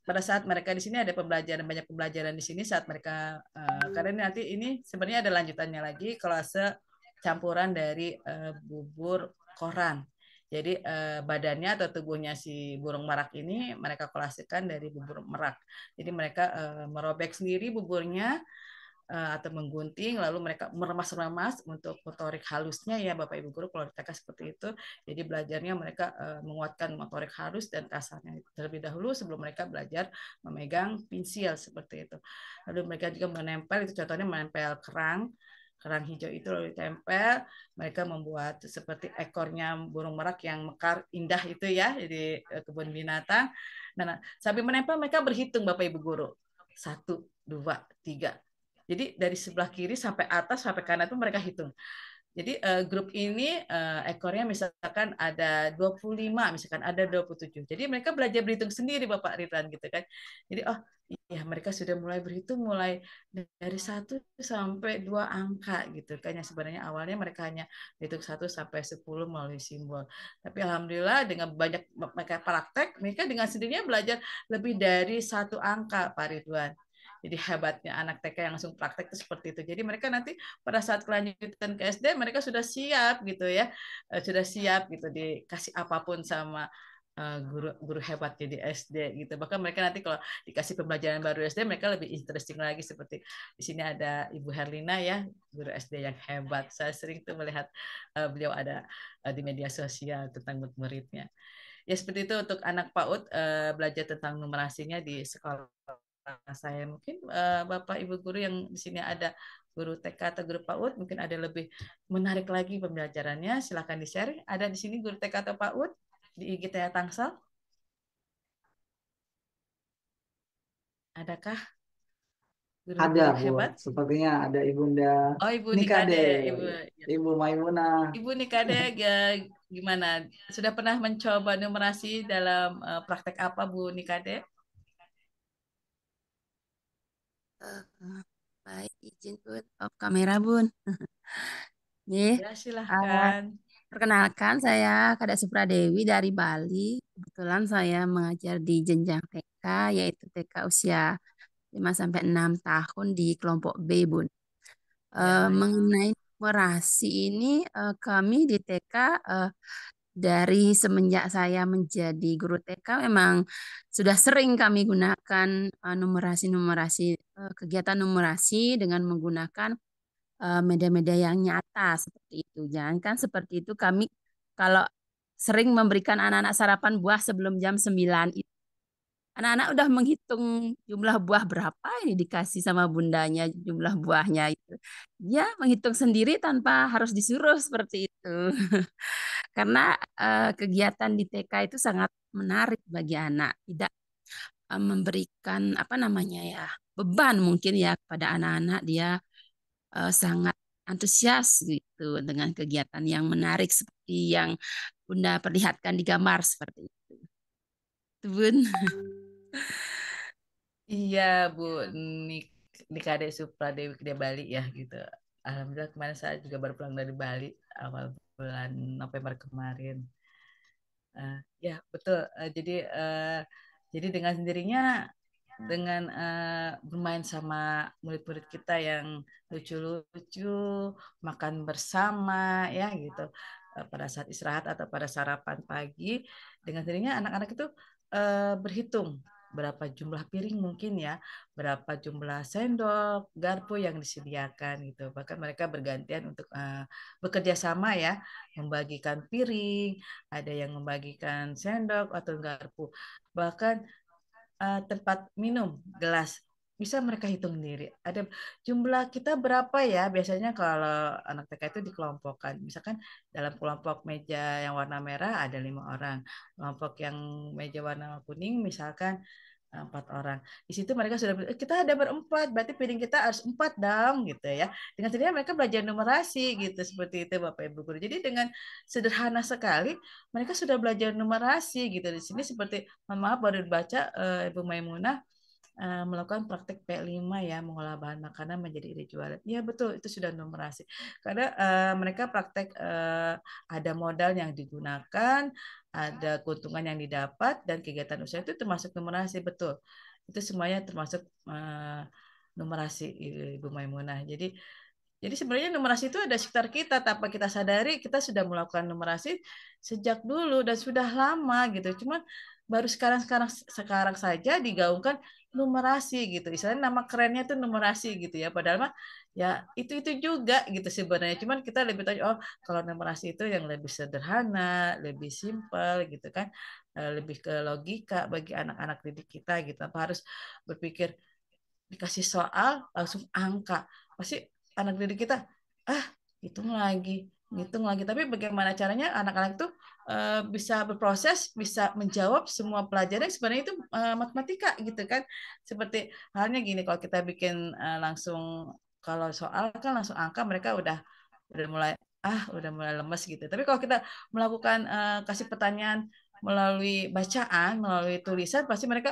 pada saat mereka di sini ada pembelajaran banyak pembelajaran di sini saat mereka uh, karena nanti ini sebenarnya ada lanjutannya lagi kolase campuran dari uh, bubur koran. Jadi eh, badannya atau tubuhnya si burung merak ini mereka kolasikan dari bubur merak. Jadi mereka eh, merobek sendiri buburnya, Eh, atau menggunting lalu mereka meremas-remas untuk motorik halusnya ya Bapak Ibu guru kalau di seperti itu. Jadi belajarnya mereka eh, menguatkan motorik halus dan kasarnya terlebih dahulu sebelum mereka belajar memegang pensil seperti itu. Lalu mereka juga menempel itu contohnya menempel kerang kerang hijau itu lalu ditempel mereka membuat seperti ekornya burung merak yang mekar indah itu ya jadi eh, kebun binatang nah, nah sambil menempel mereka berhitung bapak ibu guru satu dua tiga jadi dari sebelah kiri sampai atas sampai kanan itu mereka hitung. Jadi uh, grup ini uh, ekornya misalkan ada 25, misalkan ada 27. Jadi mereka belajar berhitung sendiri Bapak Ridwan gitu kan. Jadi oh iya mereka sudah mulai berhitung mulai dari satu sampai dua angka gitu kan. Yang sebenarnya awalnya mereka hanya hitung satu sampai 10 melalui simbol. Tapi alhamdulillah dengan banyak mereka praktek, mereka dengan sendirinya belajar lebih dari satu angka Pak Ridwan. Jadi hebatnya anak TK yang langsung praktek itu seperti itu. Jadi mereka nanti pada saat kelanjutan ke SD mereka sudah siap gitu ya, eh, sudah siap gitu dikasih apapun sama eh, guru guru hebat jadi SD gitu bahkan mereka nanti kalau dikasih pembelajaran baru SD mereka lebih interesting lagi seperti di sini ada Ibu Herlina ya guru SD yang hebat saya sering tuh melihat eh, beliau ada di media sosial tentang murid-muridnya ya seperti itu untuk anak PAUD belajar tentang numerasinya di sekolah saya mungkin uh, Bapak Ibu guru yang di sini ada guru TK atau guru PAUD mungkin ada lebih menarik lagi pembelajarannya silahkan di share ada di sini guru TK atau PAUD di ig taya Tangsel adakah guru ada guru hebat Bu. sepertinya ada ibunda oh ibu Nikade, Nikade. ibu ya. ibu Maimuna ibu Nikade ya, gimana sudah pernah mencoba numerasi dalam eh, praktek apa Bu Nikade Eh, baik, izin Bun, off kamera Bun. Nih, ya, silahkan. Eh, perkenalkan saya Kada Dewi dari Bali. Kebetulan saya mengajar di jenjang TK, yaitu TK usia 5 enam tahun di kelompok B, Bun. Uh, mengenai operasi ini, uh, kami di TK uh, dari semenjak saya menjadi guru TK memang sudah sering kami gunakan eh, numerasi-numerasi eh, kegiatan numerasi dengan menggunakan eh, media-media yang nyata seperti itu. Jangan kan seperti itu kami kalau sering memberikan anak-anak sarapan buah sebelum jam 9 itu anak-anak udah menghitung jumlah buah berapa ini dikasih sama bundanya jumlah buahnya itu. ya menghitung sendiri tanpa harus disuruh seperti itu. Karena uh, kegiatan di TK itu sangat menarik bagi anak, tidak uh, memberikan apa namanya ya beban mungkin ya kepada anak-anak dia uh, sangat antusias gitu dengan kegiatan yang menarik seperti yang Bunda perlihatkan di gambar seperti itu. Itu Bun. Iya Bu Nik Nikade Supra Dewi Bali ya gitu. Alhamdulillah kemarin saya juga baru pulang dari Bali awal bulan November kemarin. Uh, ya betul. Uh, jadi uh, jadi dengan sendirinya dengan uh, bermain sama murid-murid kita yang lucu-lucu, makan bersama ya gitu uh, pada saat istirahat atau pada sarapan pagi dengan sendirinya anak-anak itu uh, berhitung berapa jumlah piring mungkin ya, berapa jumlah sendok, garpu yang disediakan gitu. Bahkan mereka bergantian untuk uh, bekerja sama ya, membagikan piring, ada yang membagikan sendok atau garpu. Bahkan uh, tempat minum gelas bisa mereka hitung sendiri. Ada jumlah kita berapa ya? Biasanya kalau anak TK itu dikelompokkan. Misalkan dalam kelompok meja yang warna merah ada lima orang, kelompok yang meja warna kuning misalkan eh, empat orang. Di situ mereka sudah kita ada berempat, berarti piring kita harus empat dong gitu ya. Dengan sendirinya mereka belajar numerasi gitu seperti itu Bapak Ibu guru. Jadi dengan sederhana sekali mereka sudah belajar numerasi gitu. Di sini seperti mohon maaf baru baca eh, Ibu Maimunah Eh, melakukan praktik P5 ya mengolah bahan makanan menjadi ide jualan. Ya betul itu sudah numerasi. Karena uh, mereka praktek uh, ada modal yang digunakan, ada keuntungan yang didapat dan kegiatan usaha itu termasuk numerasi betul. Itu semuanya termasuk uh, numerasi Ibu Maimunah. Jadi jadi sebenarnya numerasi itu ada sekitar kita tanpa kita sadari kita sudah melakukan numerasi sejak dulu dan sudah lama gitu. Cuman baru sekarang sekarang sekarang saja digaungkan numerasi gitu. misalnya nama kerennya itu numerasi gitu ya. Padahal mah ya itu itu juga gitu sebenarnya. Cuman kita lebih tahu oh kalau numerasi itu yang lebih sederhana, lebih simpel gitu kan, eh, lebih ke logika bagi anak-anak didik kita gitu. Apa harus berpikir dikasih soal langsung angka. Pasti anak didik kita ah hitung lagi, hitung lagi. Tapi bagaimana caranya anak-anak tuh Eh, bisa berproses, bisa menjawab semua pelajaran sebenarnya itu eh, matematika gitu kan. Seperti halnya gini kalau kita bikin eh, langsung kalau soal kan langsung angka mereka udah udah mulai ah udah mulai lemes gitu. Tapi kalau kita melakukan kasih pertanyaan melalui bacaan, melalui tulisan pasti mereka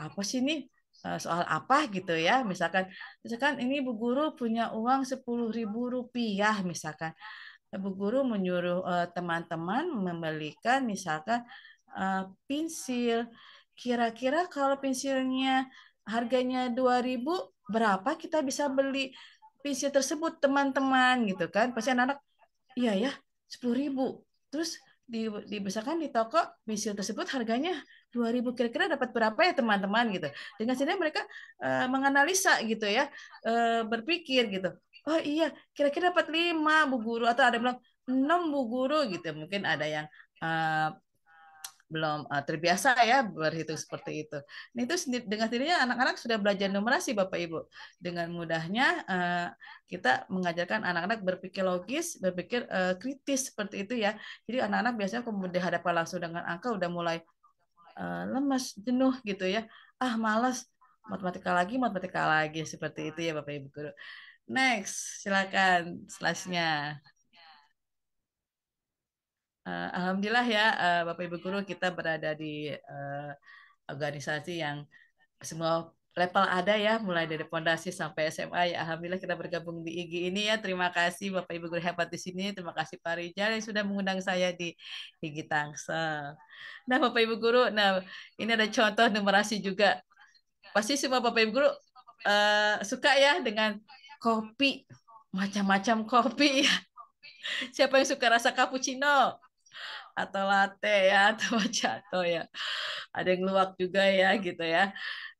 apa sih ini soal apa gitu ya misalkan misalkan ini bu guru punya uang sepuluh ribu rupiah misalkan Bu guru menyuruh eh, teman-teman uh, membelikan misalkan uh, pensil. Kira-kira kalau pensilnya harganya dua ribu berapa kita bisa beli pensil tersebut teman-teman gitu kan. Pasti anak-anak iya ya sepuluh ribu. Terus dibesarkan di toko pensil tersebut harganya dua ribu kira-kira dapat berapa ya teman-teman gitu. Dengan sini mereka uh, menganalisa gitu ya, uh, berpikir gitu oh iya kira-kira dapat lima bu guru atau ada yang bilang enam bu guru gitu mungkin ada yang uh, belum uh, terbiasa ya berhitung seperti itu. Nah, itu sendiri, dengan sendirinya anak-anak sudah belajar numerasi Bapak Ibu. Dengan mudahnya uh, kita mengajarkan anak-anak berpikir logis, berpikir uh, kritis seperti itu ya. Jadi anak-anak biasanya kemudian hadapan langsung dengan angka udah mulai uh, lemas, jenuh gitu ya. Ah, malas matematika lagi, matematika lagi seperti itu ya Bapak Ibu Guru. Next, silakan slashnya. Uh, eh, Alhamdulillah ya, uh, Bapak Ibu Guru kita berada di uh, organisasi yang semua level ada ya, mulai dari pondasi sampai SMA. Ya, Alhamdulillah kita bergabung di IG ini ya. Terima kasih Bapak Ibu Guru hebat di sini. Terima kasih Pak Rijal yang sudah mengundang saya di IG Tangsel. Nah Bapak Ibu Guru, nah ini ada contoh numerasi juga. Pasti semua Bapak Ibu Guru uh, suka ya dengan kopi, macam-macam kopi Siapa yang suka rasa cappuccino? atau latte ya atau macchiato ya ada yang luwak juga ya gitu ya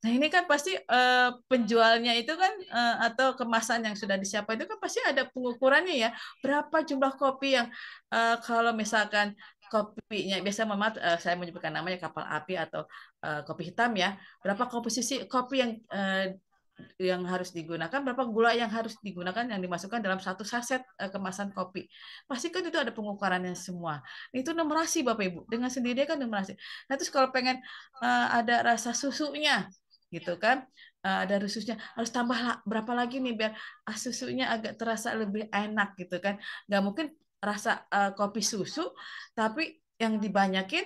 nah ini kan pasti eh, penjualnya itu kan eh, atau kemasan yang sudah disiapkan itu kan pasti ada pengukurannya ya berapa jumlah kopi yang eh, kalau misalkan kopinya biasa mama uh, saya menyebutkan namanya kapal api atau uh, kopi hitam ya berapa komposisi kopi yang uh, yang harus digunakan, berapa gula yang harus digunakan yang dimasukkan dalam satu saset eh, kemasan kopi. pasti kan itu ada pengukurannya semua. Itu numerasi Bapak Ibu. Dengan sendirinya kan numerasi. Nah, terus kalau pengen uh, ada rasa susunya gitu iya. kan eh, ada susunya harus tambah berapa lagi nih biar ah, susunya agak terasa lebih enak gitu kan nggak mungkin rasa uh, kopi susu tapi yang dibanyakin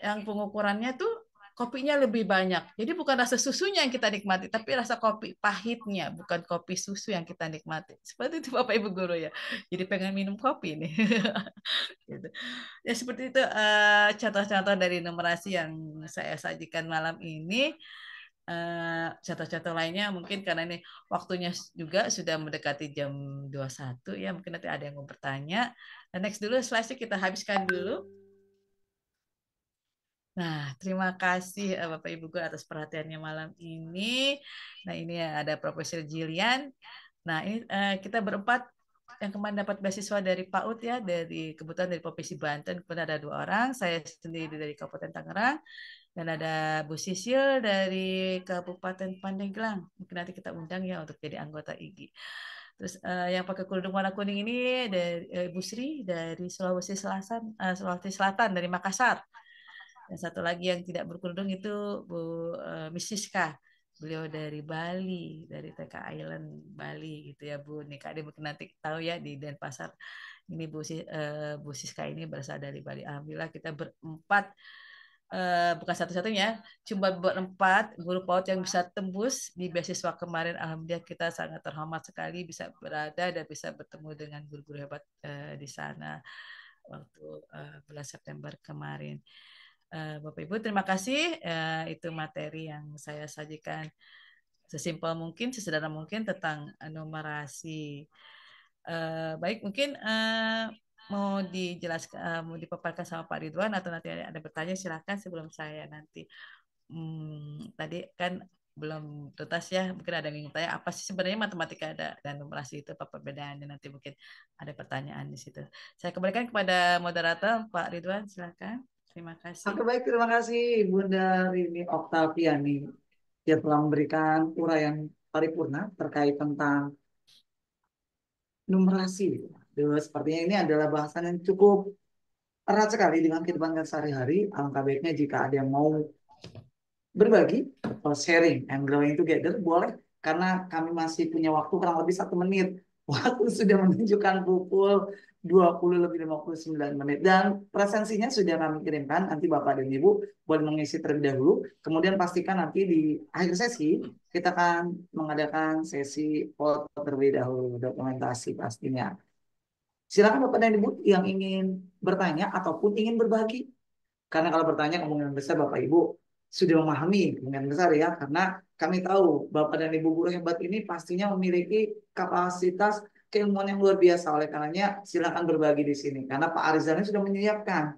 yang pengukurannya tuh kopinya lebih banyak. Jadi bukan rasa susunya yang kita nikmati, tapi rasa kopi pahitnya, bukan kopi susu yang kita nikmati. Seperti itu Bapak Ibu guru ya. Jadi pengen minum kopi nih. gitu. Ya seperti itu contoh eh, contoh-contoh dari numerasi yang saya sajikan malam ini. contoh eh, contoh-contoh lainnya mungkin karena ini waktunya juga sudah mendekati jam 21 ya mungkin nanti ada yang mau bertanya. Nah, next dulu slide kita habiskan dulu. Nah, terima kasih eh, Bapak Ibu Guru atas perhatiannya malam ini. Nah, ini ada Profesor Jilian. Nah, ini eh, kita berempat yang kemarin dapat beasiswa dari PAUD ya, dari kebetulan dari Provinsi Banten, kemudian ada dua orang, saya sendiri dari Kabupaten Tangerang, dan ada Bu Sisil dari Kabupaten Pandeglang. Mungkin nanti kita undang ya untuk jadi anggota IGI. Terus uh, yang pakai kerudung warna kuning ini dari uh, Ibu Sri dari Sulawesi Selatan, uh, Sulawesi Selatan dari Makassar. Dan satu lagi yang tidak berkerudung itu Bu uh, eh, Misiska. Beliau dari Bali, dari TK Island Bali gitu ya Bu. Nih Kak nanti tahu ya di Denpasar. Ini Bu, uh, Bu Siska ini berasal dari Bali. Alhamdulillah kita berempat Uh, bukan satu-satunya, cuma berempat guru PAUD yang bisa tembus di beasiswa kemarin. Alhamdulillah kita sangat terhormat sekali bisa berada dan bisa bertemu dengan guru-guru hebat uh, di sana waktu uh, bulan September kemarin. Eh, Bapak Ibu terima kasih eh, itu materi yang saya sajikan sesimpel mungkin sesederhana mungkin tentang numerasi eh, baik mungkin mau dijelaskan mau dipaparkan sama Pak Ridwan atau nanti ada, ada bertanya silahkan sebelum saya nanti hmm, tadi kan belum tuntas ya mungkin ada yang ingin tanya apa sih sebenarnya matematika ada dan numerasi itu apa perbedaannya nanti mungkin ada pertanyaan di situ saya kembalikan kepada moderator Pak Ridwan silahkan Terima kasih. Oke baik, terima kasih Bunda Rini Oktaviani. Dia telah memberikan uraian paripurna terkait tentang numerasi. sepertinya ini adalah bahasan yang cukup erat sekali dengan kehidupan sehari-hari. Alangkah baiknya jika ada yang mau berbagi, sharing and growing together, boleh. Karena kami masih punya waktu kurang lebih satu menit. Waktu sudah menunjukkan pukul 20 lebih 59 menit. Dan presensinya sudah kami kirimkan, nanti Bapak dan Ibu boleh mengisi terlebih dahulu. Kemudian pastikan nanti di akhir sesi, kita akan mengadakan sesi foto terlebih dahulu, dokumentasi pastinya. Silakan Bapak dan Ibu yang ingin bertanya ataupun ingin berbagi. Karena kalau bertanya kemungkinan besar Bapak Ibu sudah memahami kemungkinan besar ya, karena kami tahu Bapak dan Ibu guru hebat ini pastinya memiliki kapasitas keilmuan yang luar biasa. Oleh karenanya silakan berbagi di sini. Karena Pak Arizani sudah menyiapkan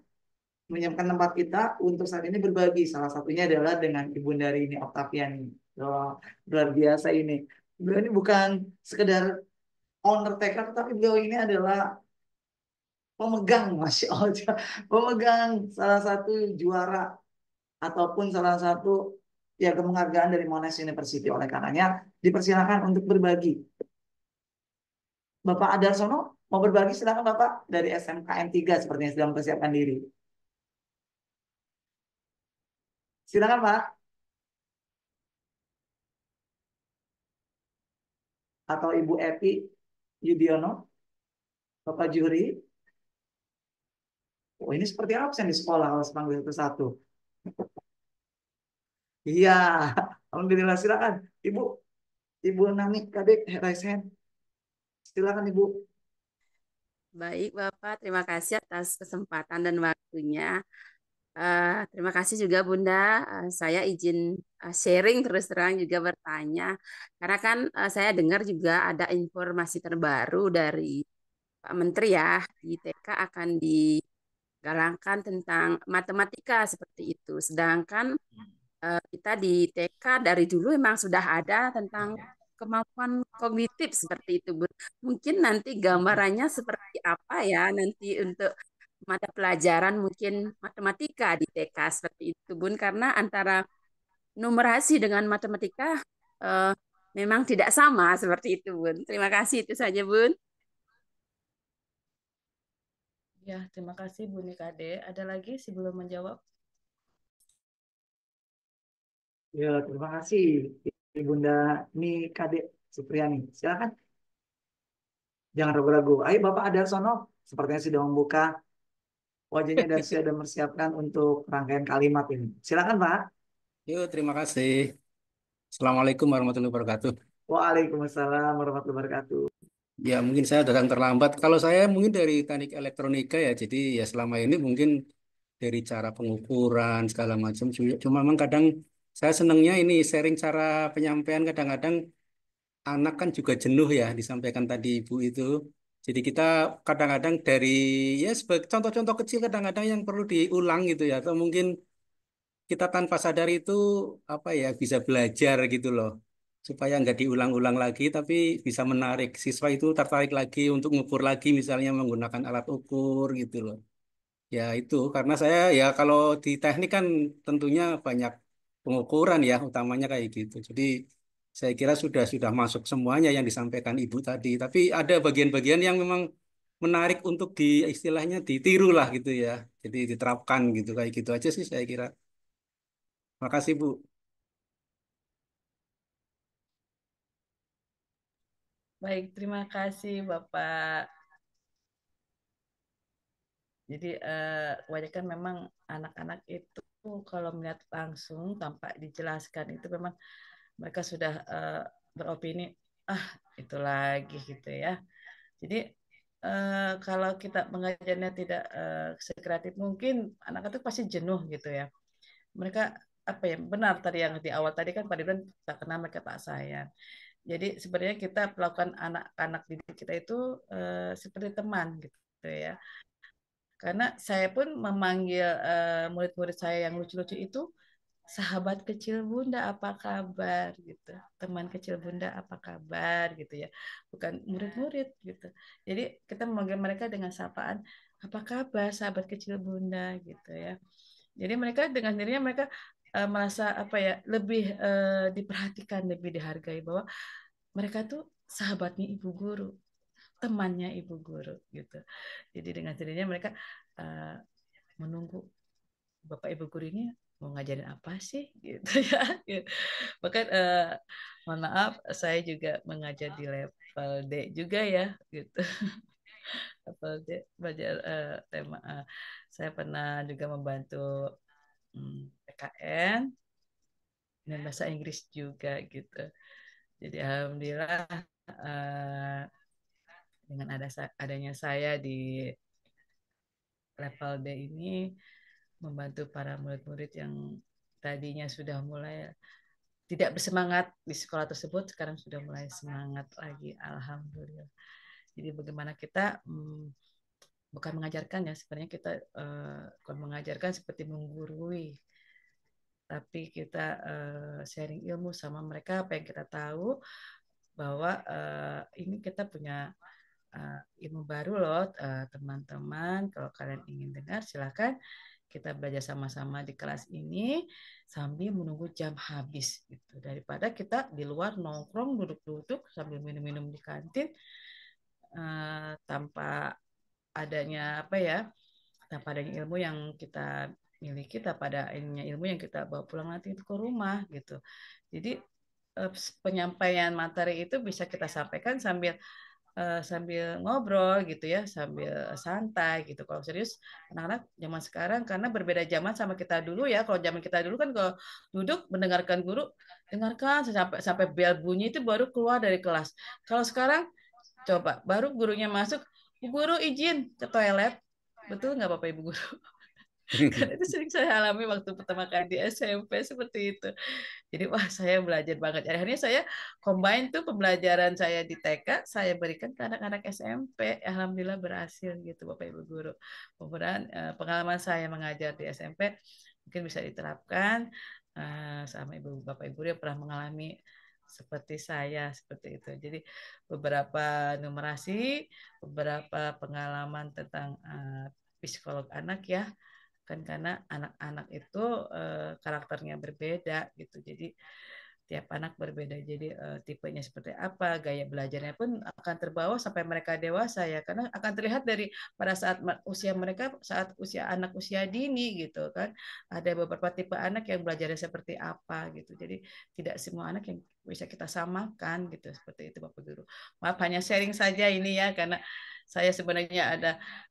menyiapkan tempat kita untuk saat ini berbagi. Salah satunya adalah dengan ibu dari ini ini Oh, luar biasa ini. Beliau ini bukan sekedar owner teka, tapi beliau ini adalah pemegang, masih Allah. Pemegang salah satu juara ataupun salah satu ya kemenghargaan dari Monash University. Oleh karenanya dipersilakan untuk berbagi Bapak Adarsono mau berbagi silakan Bapak dari SMKN 3 sepertinya sedang persiapkan diri. Silakan Pak. Atau Ibu Epi Yudiono, Bapak juri. Oh, ini seperti apa absen di sekolah kalau sepanggil satu satu. Iya, alhamdulillah silakan. Ibu, Ibu Nani Kadek raise hand. Silakan Ibu. Baik Bapak, terima kasih atas kesempatan dan waktunya. Uh, terima kasih juga Bunda. Uh, saya izin uh, sharing terus terang juga bertanya karena kan uh, saya dengar juga ada informasi terbaru dari Pak Menteri ya di TK akan digalangkan tentang matematika seperti itu. Sedangkan uh, kita di TK dari dulu memang sudah ada tentang kemampuan kognitif seperti itu Bu. Mungkin nanti gambarannya seperti apa ya nanti untuk mata pelajaran mungkin matematika di TK seperti itu Bun karena antara numerasi dengan matematika eh, memang tidak sama seperti itu Bun. Terima kasih itu saja Bun. Ya, terima kasih Bu Nikade. Ada lagi sebelum menjawab? Ya, terima kasih ini kadek Supriyani. Silakan. Jangan ragu-ragu. Ayo Bapak Adarsono, sepertinya sudah membuka wajahnya dan sudah mempersiapkan untuk rangkaian kalimat ini. Silakan Pak. Yuk, terima kasih. Assalamualaikum warahmatullahi wabarakatuh. Waalaikumsalam warahmatullahi wabarakatuh. Ya, mungkin saya datang terlambat. Kalau saya mungkin dari teknik elektronika ya, jadi ya selama ini mungkin dari cara pengukuran segala macam. Cuma memang kadang saya senangnya ini sharing cara penyampaian kadang-kadang anak kan juga jenuh ya disampaikan tadi Ibu itu. Jadi kita kadang-kadang dari ya sebagai contoh-contoh kecil kadang-kadang yang perlu diulang gitu ya atau mungkin kita tanpa sadar itu apa ya bisa belajar gitu loh supaya nggak diulang-ulang lagi tapi bisa menarik siswa itu tertarik lagi untuk ngukur lagi misalnya menggunakan alat ukur gitu loh ya itu karena saya ya kalau di teknik kan tentunya banyak pengukuran ya utamanya kayak gitu. Jadi saya kira sudah sudah masuk semuanya yang disampaikan Ibu tadi. Tapi ada bagian-bagian yang memang menarik untuk di istilahnya ditiru lah gitu ya. Jadi diterapkan gitu kayak gitu aja sih saya kira. Makasih Bu. Baik, terima kasih Bapak. Jadi eh, kebanyakan memang anak-anak itu kalau melihat langsung tanpa dijelaskan itu memang mereka sudah uh, beropini ah itu lagi gitu ya. Jadi uh, kalau kita mengajarnya tidak uh, sekreatif mungkin anak itu pasti jenuh gitu ya. Mereka apa ya benar tadi yang di awal tadi kan pada tak kenal mereka tak sayang. Jadi sebenarnya kita melakukan anak-anak didik kita itu uh, seperti teman gitu ya. Karena saya pun memanggil murid eh, murid-murid saya yang lucu-lucu itu sahabat kecil bunda apa kabar gitu teman kecil bunda apa kabar gitu ya bukan iya. murid-murid gitu jadi kita memanggil mereka dengan sapaan apa kabar sahabat kecil bunda gitu ya jadi mereka dengan dirinya mereka uh, merasa apa ya lebih uh, diperhatikan lebih dihargai bahwa mereka tuh sahabatnya ibu guru temannya ibu guru gitu. Jadi dengan sendirinya mereka uh, menunggu bapak ibu guru ini mau ngajarin apa sih gitu ya. Gitu. Bahkan uh, mohon maaf saya juga mengajar di level D juga ya gitu. level D belajar uh, tema uh, saya pernah juga membantu um, hmm, PKN dan bahasa Inggris juga gitu. Jadi alhamdulillah uh, adanya saya di level D ini membantu para murid-murid yang tadinya sudah mulai tidak bersemangat di sekolah tersebut sekarang sudah mulai semangat lagi alhamdulillah jadi bagaimana kita hmm, bukan mengajarkan ya sebenarnya kita uh, bukan mengajarkan seperti menggurui tapi kita eh, sharing ilmu sama mereka apa yang kita tahu bahwa eh, ini kita punya uh, ilmu baru loh teman eh, teman-teman. Kalau kalian ingin dengar silahkan kita belajar sama-sama di kelas ini sambil menunggu jam habis gitu. Daripada kita di luar nongkrong duduk-duduk sambil minum-minum di kantin uh, tanpa adanya apa ya? tanpa adanya ilmu yang kita miliki tanpa adanya ilmu yang kita bawa pulang nanti ke rumah gitu. Jadi eh, penyampaian materi itu bisa kita sampaikan sambil Eh, sambil ngobrol gitu ya, sambil oh. santai gitu. Kalau serius anak-anak zaman sekarang karena berbeda zaman sama kita dulu ya. Kalau zaman kita dulu kan kalau duduk mendengarkan guru, dengarkan sampai sampai bel bunyi itu baru keluar dari kelas. Kalau sekarang coba baru gurunya masuk, Bu guru izin ke toilet. Betul nggak Bapak Ibu guru? Karena itu sering saya alami waktu pertama kali di SMP seperti itu. Jadi wah saya belajar banget. Akhirnya saya combine tuh pembelajaran saya di TK, saya berikan ke anak-anak SMP. Alhamdulillah berhasil gitu Bapak Ibu guru. Kemudian eh, pengalaman saya mengajar di SMP mungkin bisa diterapkan eh, sama ibu bapak ibu yang pernah mengalami seperti saya seperti itu. Jadi beberapa numerasi, beberapa pengalaman tentang uh, psikolog anak ya kan karena anak-anak itu uh, karakternya berbeda gitu jadi tiap anak berbeda jadi uh, tipenya seperti apa gaya belajarnya pun akan terbawa sampai mereka dewasa ya karena akan terlihat dari pada saat usia mereka saat usia anak usia dini gitu kan ada beberapa tipe anak yang belajarnya seperti apa gitu jadi tidak semua anak yang bisa kita samakan gitu seperti itu Bapak Guru maaf hanya sharing saja ini ya karena saya sebenarnya ada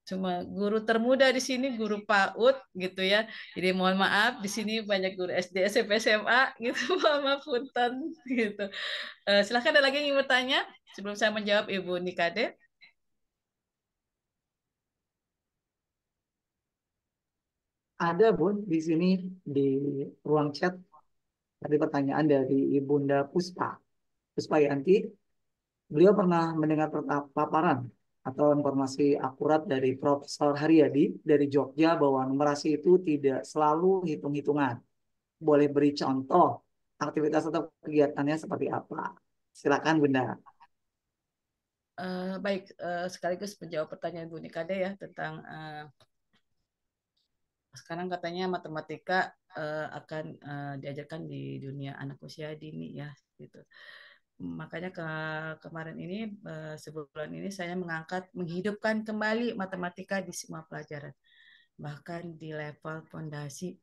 cuma guru termuda di sini guru PAUD gitu ya jadi mohon maaf di sini banyak guru SD SMP SMA gitu mama punten gitu uh, silahkan ada lagi yang ingin bertanya sebelum saya menjawab ibu Nikade ada bu, di sini di ruang chat ada pertanyaan dari ibunda Puspa Puspa Yanti beliau pernah mendengar paparan atau informasi akurat dari Profesor Haryadi dari Jogja bahwa numerasi itu tidak selalu hitung-hitungan. Boleh beri contoh aktivitas atau kegiatannya seperti apa? Silakan Bunda. Uh, baik, uh, sekaligus menjawab pertanyaan Bu Nikade ya tentang uh, sekarang katanya matematika uh, akan uh, diajarkan di dunia anak usia dini ya gitu makanya ke kemarin ini eh, sebulan ini saya mengangkat menghidupkan kembali matematika di semua pelajaran bahkan di level fondasi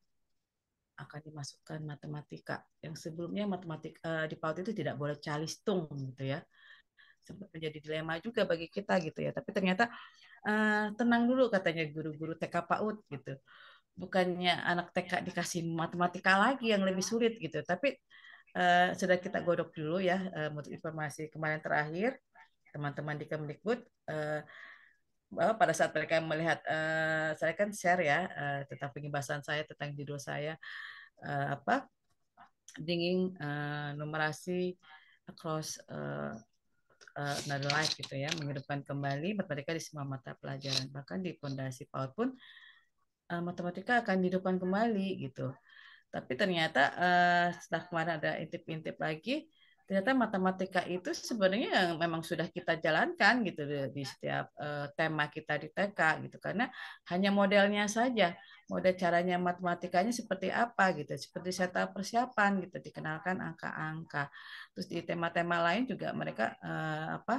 akan dimasukkan matematika yang sebelumnya matematika eh, di PAUD itu tidak boleh calistung gitu ya sempat menjadi dilema juga bagi kita gitu ya tapi ternyata eh, tenang dulu katanya guru-guru TK PAUD gitu bukannya anak TK dikasih matematika lagi yang lebih sulit gitu tapi Eh, sudah kita godok dulu ya eh, untuk informasi kemarin terakhir teman-teman di Kemdikbud bahwa eh, pada saat mereka melihat saya kan share ya tentang pembahasan saya tentang judul saya apa dingin numerasi across another life gitu ya menghidupkan kembali matematika di semua mata pelajaran bahkan di pondasi PAUD pun matematika akan dihidupkan kembali gitu tapi ternyata uh, setelah kemarin ada intip-intip lagi, ternyata matematika itu sebenarnya yang memang sudah kita jalankan gitu di setiap uh, tema kita di TK gitu karena hanya modelnya saja model caranya matematikanya seperti apa gitu seperti serta persiapan gitu dikenalkan angka-angka terus di tema-tema lain juga mereka uh, apa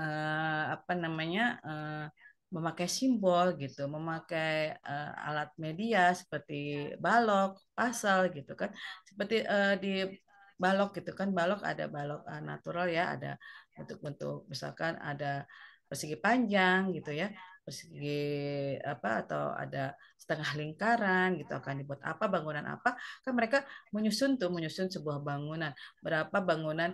uh, apa namanya uh, memakai simbol gitu, memakai uh, alat media seperti balok, pasal gitu kan, seperti uh, di balok gitu kan, balok ada balok uh, natural ya, ada untuk bentuk misalkan ada persegi panjang gitu ya, persegi apa atau ada setengah lingkaran gitu akan dibuat apa bangunan apa kan mereka menyusun tuh menyusun sebuah bangunan berapa bangunan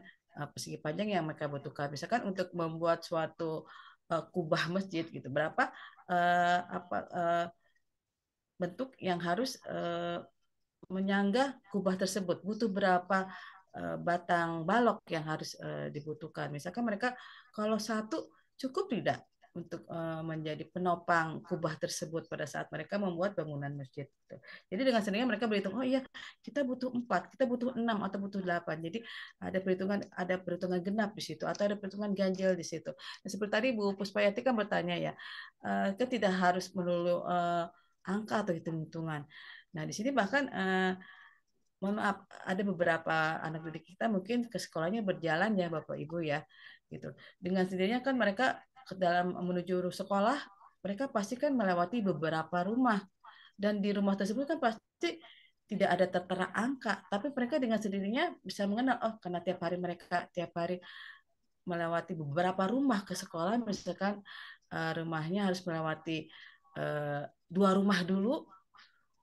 persegi panjang yang mereka butuhkan misalkan untuk membuat suatu uh, kubah masjid gitu berapa uh, apa uh, bentuk yang harus uh, menyangga kubah tersebut butuh berapa uh, batang balok yang harus uh, dibutuhkan misalkan mereka kalau satu cukup tidak untuk eh, menjadi penopang kubah tersebut pada saat mereka membuat bangunan masjid. Gitu. Jadi dengan sendirinya mereka berhitung, oh iya kita butuh empat, kita butuh enam atau butuh delapan. Jadi ada perhitungan ada perhitungan genap di situ atau ada perhitungan ganjil di situ. Nah, seperti tadi Bu Puspayati kan bertanya ya, uh, eh, kita tidak harus melulu eh, angka atau hitung-hitungan. Nah di sini bahkan uh, mohon maaf ada beberapa anak didik kita mungkin ke sekolahnya berjalan ya bapak ibu ya gitu dengan sendirinya kan mereka ke dalam menuju sekolah, mereka pasti kan melewati beberapa rumah. Dan di rumah tersebut kan pasti tidak ada tertera angka, tapi mereka dengan sendirinya bisa mengenal, oh karena tiap hari mereka tiap hari melewati beberapa rumah ke sekolah, misalkan eh, rumahnya harus melewati eh, dua rumah dulu,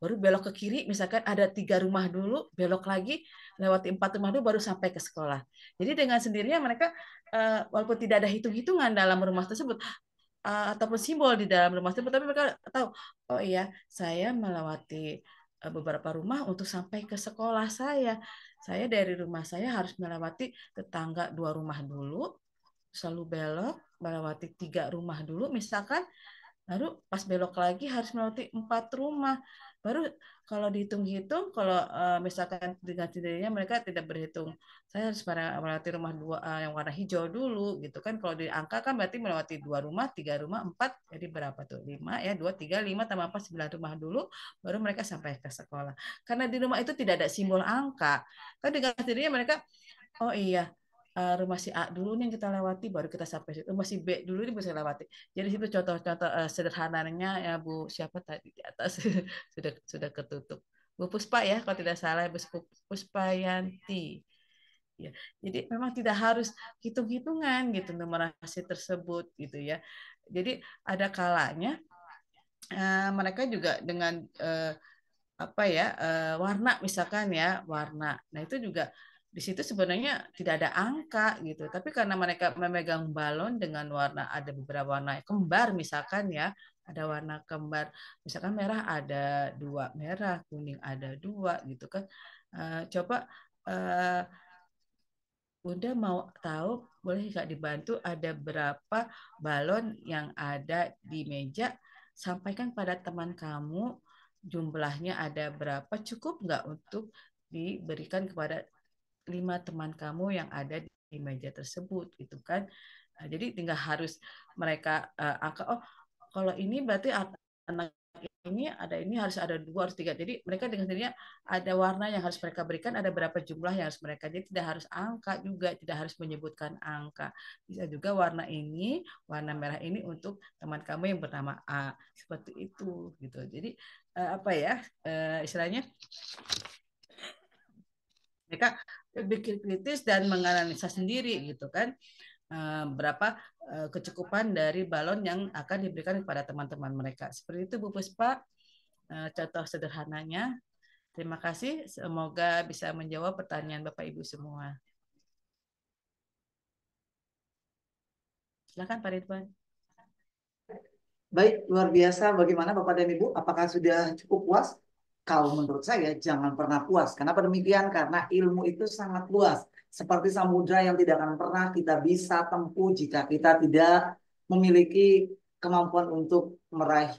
baru belok ke kiri misalkan ada tiga rumah dulu belok lagi lewati empat rumah dulu baru sampai ke sekolah jadi dengan sendirinya mereka eh, walaupun tidak ada hitung-hitungan dalam rumah tersebut eh, ataupun simbol di dalam rumah tersebut tapi mereka tahu oh iya saya melewati eh, beberapa rumah untuk sampai ke sekolah saya saya dari rumah saya harus melewati tetangga dua rumah dulu selalu belok melewati tiga rumah dulu misalkan baru pas belok lagi harus melewati empat rumah baru kalau dihitung-hitung kalau uh, misalkan dengan sendirinya mereka tidak berhitung saya harus melewati rumah dua uh, yang warna hijau dulu gitu kan kalau diangka kan berarti melewati dua rumah tiga rumah empat jadi berapa tuh lima ya dua tiga lima tambah empat sembilan rumah dulu baru mereka sampai ke sekolah karena di rumah itu tidak ada simbol angka kan dengan sendirinya mereka oh iya Eh, rumah si A dulu nih yang kita lewati baru kita sampai situ rumah si B dulu ini bisa lewati jadi situ contoh-contoh uh, sederhananya ya Bu siapa tadi di atas sudah sudah ketutup Bu Puspa ya kalau tidak salah Bu Puspayanti ya jadi memang tidak harus hitung-hitungan gitu numerasi tersebut gitu ya jadi ada kalanya uh, mereka juga dengan uh, apa ya uh, warna misalkan ya warna nah itu juga di situ sebenarnya tidak ada angka gitu tapi karena mereka memegang balon dengan warna ada beberapa warna kembar misalkan ya ada warna kembar misalkan merah ada dua merah kuning ada dua gitu kan uh, coba uh, Bunda mau tahu boleh nggak dibantu ada berapa balon yang ada di meja sampaikan pada teman kamu jumlahnya ada berapa cukup nggak untuk diberikan kepada lima teman kamu yang ada di meja tersebut gitu kan nah, jadi tinggal harus mereka uh, oh kalau ini berarti anak ini ada ini harus ada dua harus tiga jadi mereka dengan sendirinya ada warna yang harus mereka berikan ada berapa jumlah yang harus mereka jadi tidak harus angka juga tidak harus menyebutkan angka bisa juga warna ini warna merah ini untuk teman kamu yang bernama A seperti itu gitu jadi eh, apa ya eh, istilahnya mereka berpikir kritis dan menganalisa sendiri gitu kan eh, berapa eh, kecukupan dari balon yang akan diberikan kepada teman-teman mereka. Seperti itu Bu Puspa, eh, contoh sederhananya. Terima kasih, semoga bisa menjawab pertanyaan Bapak Ibu semua. Silakan Pak Ridwan. Baik, luar biasa. Bagaimana Bapak dan Ibu? Apakah sudah cukup puas kalau menurut saya jangan pernah puas. karena demikian? Karena ilmu itu sangat luas. Seperti samudra yang tidak akan pernah kita bisa tempuh jika kita tidak memiliki kemampuan untuk meraih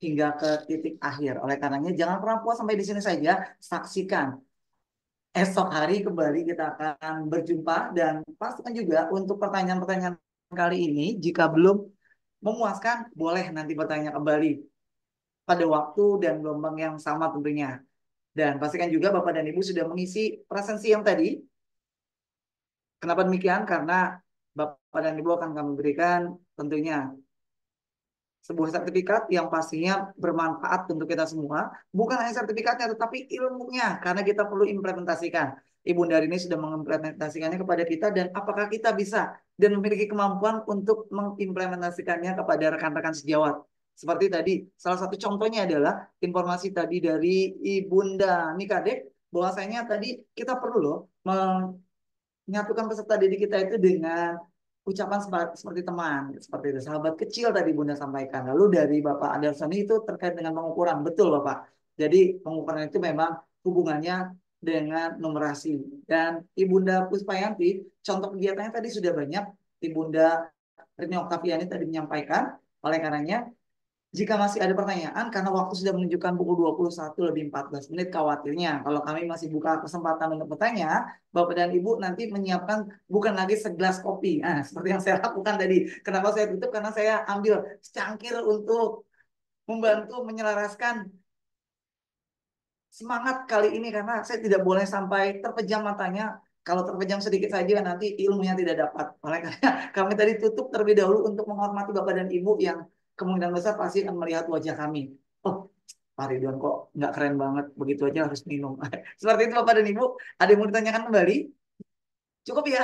hingga ke titik akhir. Oleh karenanya jangan pernah puas sampai di sini saja. Saksikan. Esok hari kembali kita akan berjumpa dan pastikan juga untuk pertanyaan-pertanyaan kali ini jika belum memuaskan boleh nanti bertanya kembali pada waktu dan gelombang yang sama tentunya. Dan pastikan juga Bapak dan Ibu sudah mengisi presensi yang tadi. Kenapa demikian? Karena Bapak dan Ibu akan kami berikan tentunya sebuah sertifikat yang pastinya bermanfaat untuk kita semua. Bukan hanya sertifikatnya, tetapi ilmunya. Karena kita perlu implementasikan. dari ini sudah mengimplementasikannya kepada kita dan apakah kita bisa dan memiliki kemampuan untuk mengimplementasikannya kepada rekan-rekan sejawat. Seperti tadi, salah satu contohnya adalah informasi tadi dari Ibunda Nikadek, bahwasanya tadi kita perlu loh menyatukan peserta didik kita itu dengan ucapan seperti teman, seperti itu. sahabat kecil tadi Bunda sampaikan. Lalu dari Bapak Anderson itu terkait dengan pengukuran, betul Bapak. Jadi pengukuran itu memang hubungannya dengan numerasi. Dan Ibunda Puspayanti, contoh kegiatannya tadi sudah banyak. Ibunda Rini Oktaviani tadi menyampaikan, oleh karenanya jika masih ada pertanyaan, karena waktu sudah menunjukkan pukul 21 lebih 14 menit khawatirnya. Kalau kami masih buka kesempatan untuk bertanya, Bapak dan Ibu nanti menyiapkan bukan lagi segelas kopi. Nah, seperti yang saya lakukan tadi. Kenapa saya tutup? Karena saya ambil secangkir untuk membantu menyelaraskan semangat kali ini. Karena saya tidak boleh sampai terpejam matanya kalau terpejam sedikit saja nanti ilmunya tidak dapat. Oleh karena kami tadi tutup terlebih dahulu untuk menghormati Bapak dan Ibu yang kemungkinan besar pasti akan melihat wajah kami. Oh, Pak Ridwan kok nggak keren banget, begitu aja harus minum. Seperti itu Bapak dan Ibu, ada yang mau ditanyakan kembali? Cukup ya?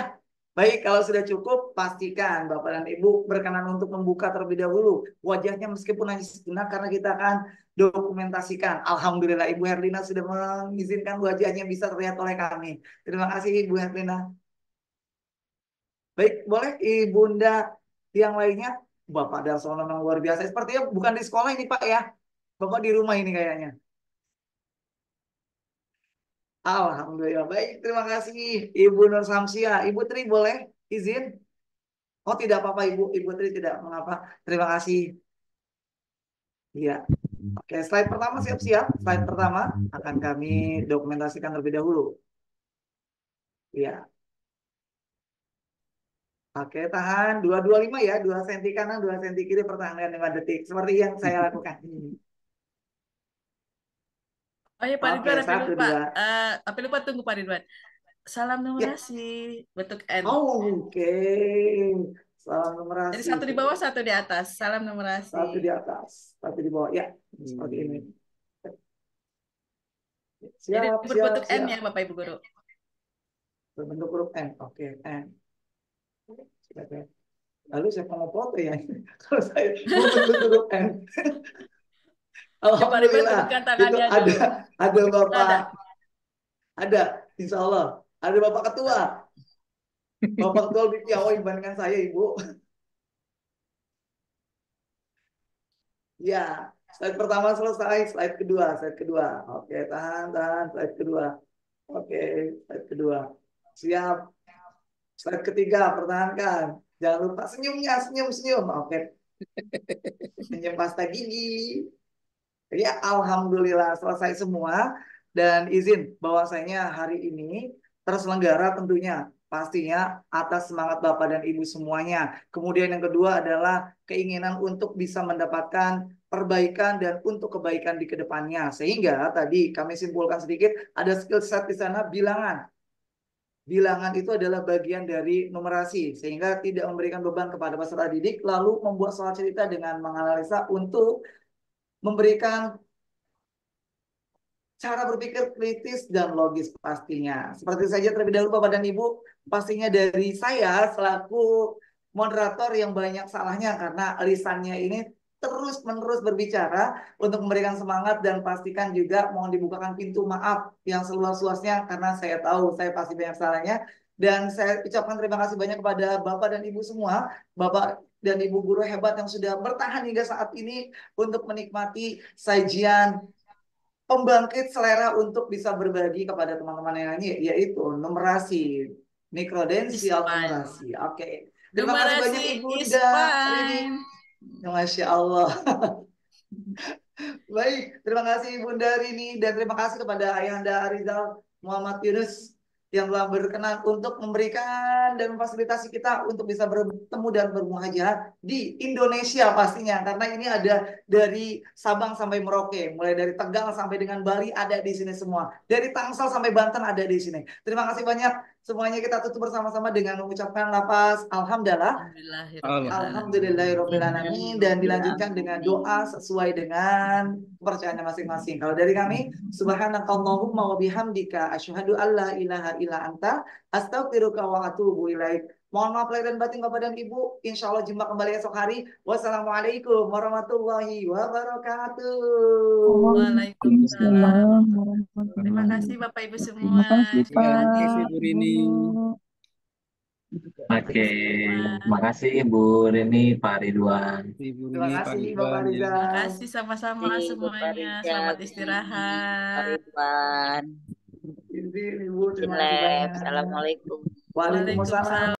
Baik, kalau sudah cukup, pastikan Bapak dan Ibu berkenan untuk membuka terlebih dahulu wajahnya meskipun hanya sejenak karena kita akan dokumentasikan. Alhamdulillah Ibu Herlina sudah mengizinkan wajahnya bisa terlihat oleh kami. Terima kasih Ibu Herlina. Baik, boleh Ibu Ibunda yang lainnya Bapak Darsono memang luar biasa. Sepertinya bukan di sekolah ini Pak ya. Bapak di rumah ini kayaknya. Alhamdulillah. Baik, terima kasih Ibu Nur Samsia. Ibu Tri boleh izin? Oh tidak apa-apa Ibu. Ibu Tri tidak mengapa. Terima kasih. Iya. Oke, slide pertama siap-siap. Slide pertama akan kami dokumentasikan terlebih dahulu. Iya. Oke, tahan 225 ya, 2 cm kanan, 2 cm kiri pertahanan 5 detik. Seperti yang saya lakukan. Oh iya, Pak Ridwan, tapi lupa. Uh, eh, tapi lupa tunggu Pak Ridwan. Salam ya. numerasi, ya. bentuk N. Oh, Oke, okay. salam numerasi. Jadi satu di bawah, satu di atas. Salam numerasi. Satu di atas, satu di bawah. Ya, hmm. ini. Siap, Jadi berbentuk siap, N ya, siap. ya, Bapak Ibu Guru. Berbentuk huruf N. Oke, okay, N. Lalu siapa mau foto ya? Kalau saya mau turun n Alhamdulillah, itu ada, ada Bapak, ada, insya Allah, ada Bapak Ketua. Bapak Ketua lebih piawai dibandingkan saya, Ibu. Ya, slide pertama selesai, slide kedua, slide kedua. Oke, tahan, tahan, slide kedua. Oke, slide kedua. Siap. Slide ketiga, pertahankan. Jangan lupa senyumnya, senyum-senyum. Oke. Senyum pasta gigi. Jadi ya, Alhamdulillah selesai semua. Dan izin bahwasanya hari ini terselenggara tentunya pastinya atas semangat Bapak dan Ibu semuanya. Kemudian yang kedua adalah keinginan untuk bisa mendapatkan perbaikan dan untuk kebaikan di kedepannya. Sehingga tadi kami simpulkan sedikit ada skill set di sana bilangan bilangan itu adalah bagian dari numerasi sehingga tidak memberikan beban kepada peserta didik lalu membuat soal cerita dengan menganalisa untuk memberikan cara berpikir kritis dan logis pastinya. Seperti saja terlebih dahulu Bapak dan Ibu, pastinya dari saya selaku moderator yang banyak salahnya karena lisannya ini terus menerus berbicara untuk memberikan semangat dan pastikan juga mohon dibukakan pintu maaf yang seluas-luasnya karena saya tahu saya pasti banyak salahnya dan saya ucapkan terima kasih banyak kepada Bapak dan Ibu semua, Bapak dan Ibu guru hebat yang sudah bertahan hingga saat ini untuk menikmati sajian pembangkit selera untuk bisa berbagi kepada teman-teman yang lainnya yaitu numerasi, mikrodensial numerasi. Oke. Okay. Terima kasih banyak Ibu Rini. Masya Allah. Baik, terima kasih Bunda Rini dan terima kasih kepada Ayahanda Arizal Muhammad Yunus yang telah berkenan untuk memberikan dan memfasilitasi kita untuk bisa bertemu dan bermuhajirat di Indonesia pastinya karena ini ada dari Sabang sampai Merauke, mulai dari Tegal sampai dengan Bali ada di sini semua. Dari Tangsel sampai Banten ada di sini. Terima kasih banyak Semuanya kita tutup bersama-sama dengan mengucapkan lapas alhamdulillah. Alhamdulillahirobbilalamin dan dilanjutkan dengan doa sesuai dengan kepercayaannya masing-masing. Kalau dari kami, subhanakallahumma wabihamdika asyuhadu asyhadu alla ilaha illa anta astaghfiruka wa atubu ilaika Mohon maaf lahir dan batin Bapak dan Ibu. Insya Allah jumpa kembali esok hari. Wassalamualaikum warahmatullahi wabarakatuh. Waalaikumsalam. Terima kasih Bapak Ibu semua. Terima kasih Bu Rini. Oke, terima kasih ibu Rini, Pak Ridwan. Terima kasih Bapak ya. Ridwan. Terima kasih sama-sama semuanya. Selamat istirahat. Ridwan. Assalamualaikum. Waalaikumsalam.